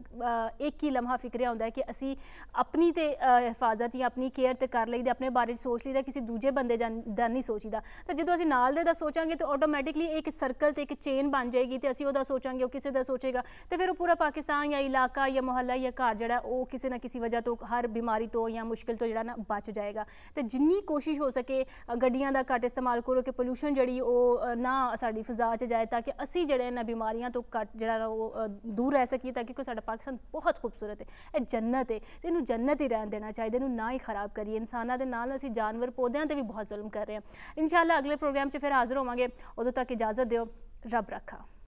ਇੱਕ ਹੀ ਲਮਹਾ ਫਿਕਰਿਆ ਹੁੰਦਾ ਹੈ ਕਿ ਅਸੀਂ ਆਪਣੀ ਤੇ ਹਿਫਾਜ਼ਤ ਜਾਂ ਆਪਣੀ ਕੇਅਰ ਤੇ ਕਰ ਲਈਦੇ ਆਪਣੇ ਬਾਰੇ ਸੋਚ ਲਈਦਾ ਕਿਸੇ ਦੂਜੇ ਬੰਦੇ ਦਾ ਨਹੀਂ ਸੋਚੀਦਾ ਤਾਂ ਜਦੋਂ ਅਸੀਂ ਨਾਲ ਦੇ ਦਾ ਸੋਚਾਂਗੇ ਤਾਂ ਆਟੋਮੈਟਿਕਲੀ ਇੱਕ ਸਰਕਲ ਤੇ ਇੱਕ ਚੇਨ ਬਣ ਜਾਏਗੀ ਤੇ ਅਸੀਂ ਉਹਦਾ ਸੋਚਾਂਗੇ ਉਹ ਕਿਸੇ ਦਾ ਸੋਚੇਗਾ ਤੇ ਫਿਰ ਉਹ ਪੂਰਾ ਪਾਕਿਸਤਾਨ ਜਾਂ ਇਲਾਕਾ ਜਾਂ ਮੁਹੱਲਾ ਜਾਂ ਘਰ ਜਿਹੜਾ ਉਹ ਕਿਸੇ ਨਾ ਕਿਸੇ ਵਜ੍ਹਾ ਤੋਂ ਹਰ ਬਿਮਾਰੀ ਤੋਂ ਜਾਂ ਮੁਸ਼ਕਲ ਤੋਂ ਜਿਹੜਾ ਨਾ ਬਚ ਜਾਏਗਾ ਤੇ ਜਿੰਨੀ ਕੋਸ਼ਿਸ਼ ਹੋ ਸਕੇ ਗੱਡੀਆਂ ਦਾ ਘੱਟ ਇਸਤੇਮਾਲ ਕਰੋ ਕਿ ਪੋਲੂਸ਼ਨ ਜਿਹੜੀ ਉਹ ਨਾ ਸਾਡੀ ਫਜ਼ਾ 'ਚ ਜਾਏ ਤਾਂ ਕਿ ਅਸੀਂ ਜਿਹੜੇ ਇਹਨਾਂ ਬਿਮਾਰੀਆਂ ਤੋਂ ਘੱਟ ਜਿਹੜਾ ਉਹ ਦੂਰ ਰਹਿ ਸਕੀਏ ਤਾਂ ਕਿ ਸਾਡਾ ਪਾਕਿਸਤਾਨ ਬਹੁਤ ਖੂਬਸੂਰਤ ਹੈ ਇਹ ਜੰਨਤ ਹੈ ਤੇ ਇਹਨੂੰ ਜੰਨਤ ਹੀ ਰਹਿਣ ਦੇਣਾ ਚਾਹੀਦਾ ਇਹਨੂੰ ਨਾ ਹੀ ਖਰਾਬ ਕਰੀਏ ਇਨਸਾਨਾਂ ਦੇ ਨਾਲ ਅਸੀਂ ਜਾਨਵਰ ਪੌਦਿਆਂ ਤੇ ਵੀ ਬਹੁਤ ਜ਼ੁਲਮ ਕਰ ਰਹੇ ਹਾਂ ਇਨਸ਼ਾਅੱਲਾ ਅਗਲੇ ਪ੍ਰੋਗਰਾਮ 'ਚ ਫਿਰ ਹਾਜ਼ਰ ਹੋਵਾਂਗੇ ਉਦੋਂ ਤੱਕ ਇਜਾਜ਼ਤ ਦਿਓ ਰੱਬ ਰੱਖਾ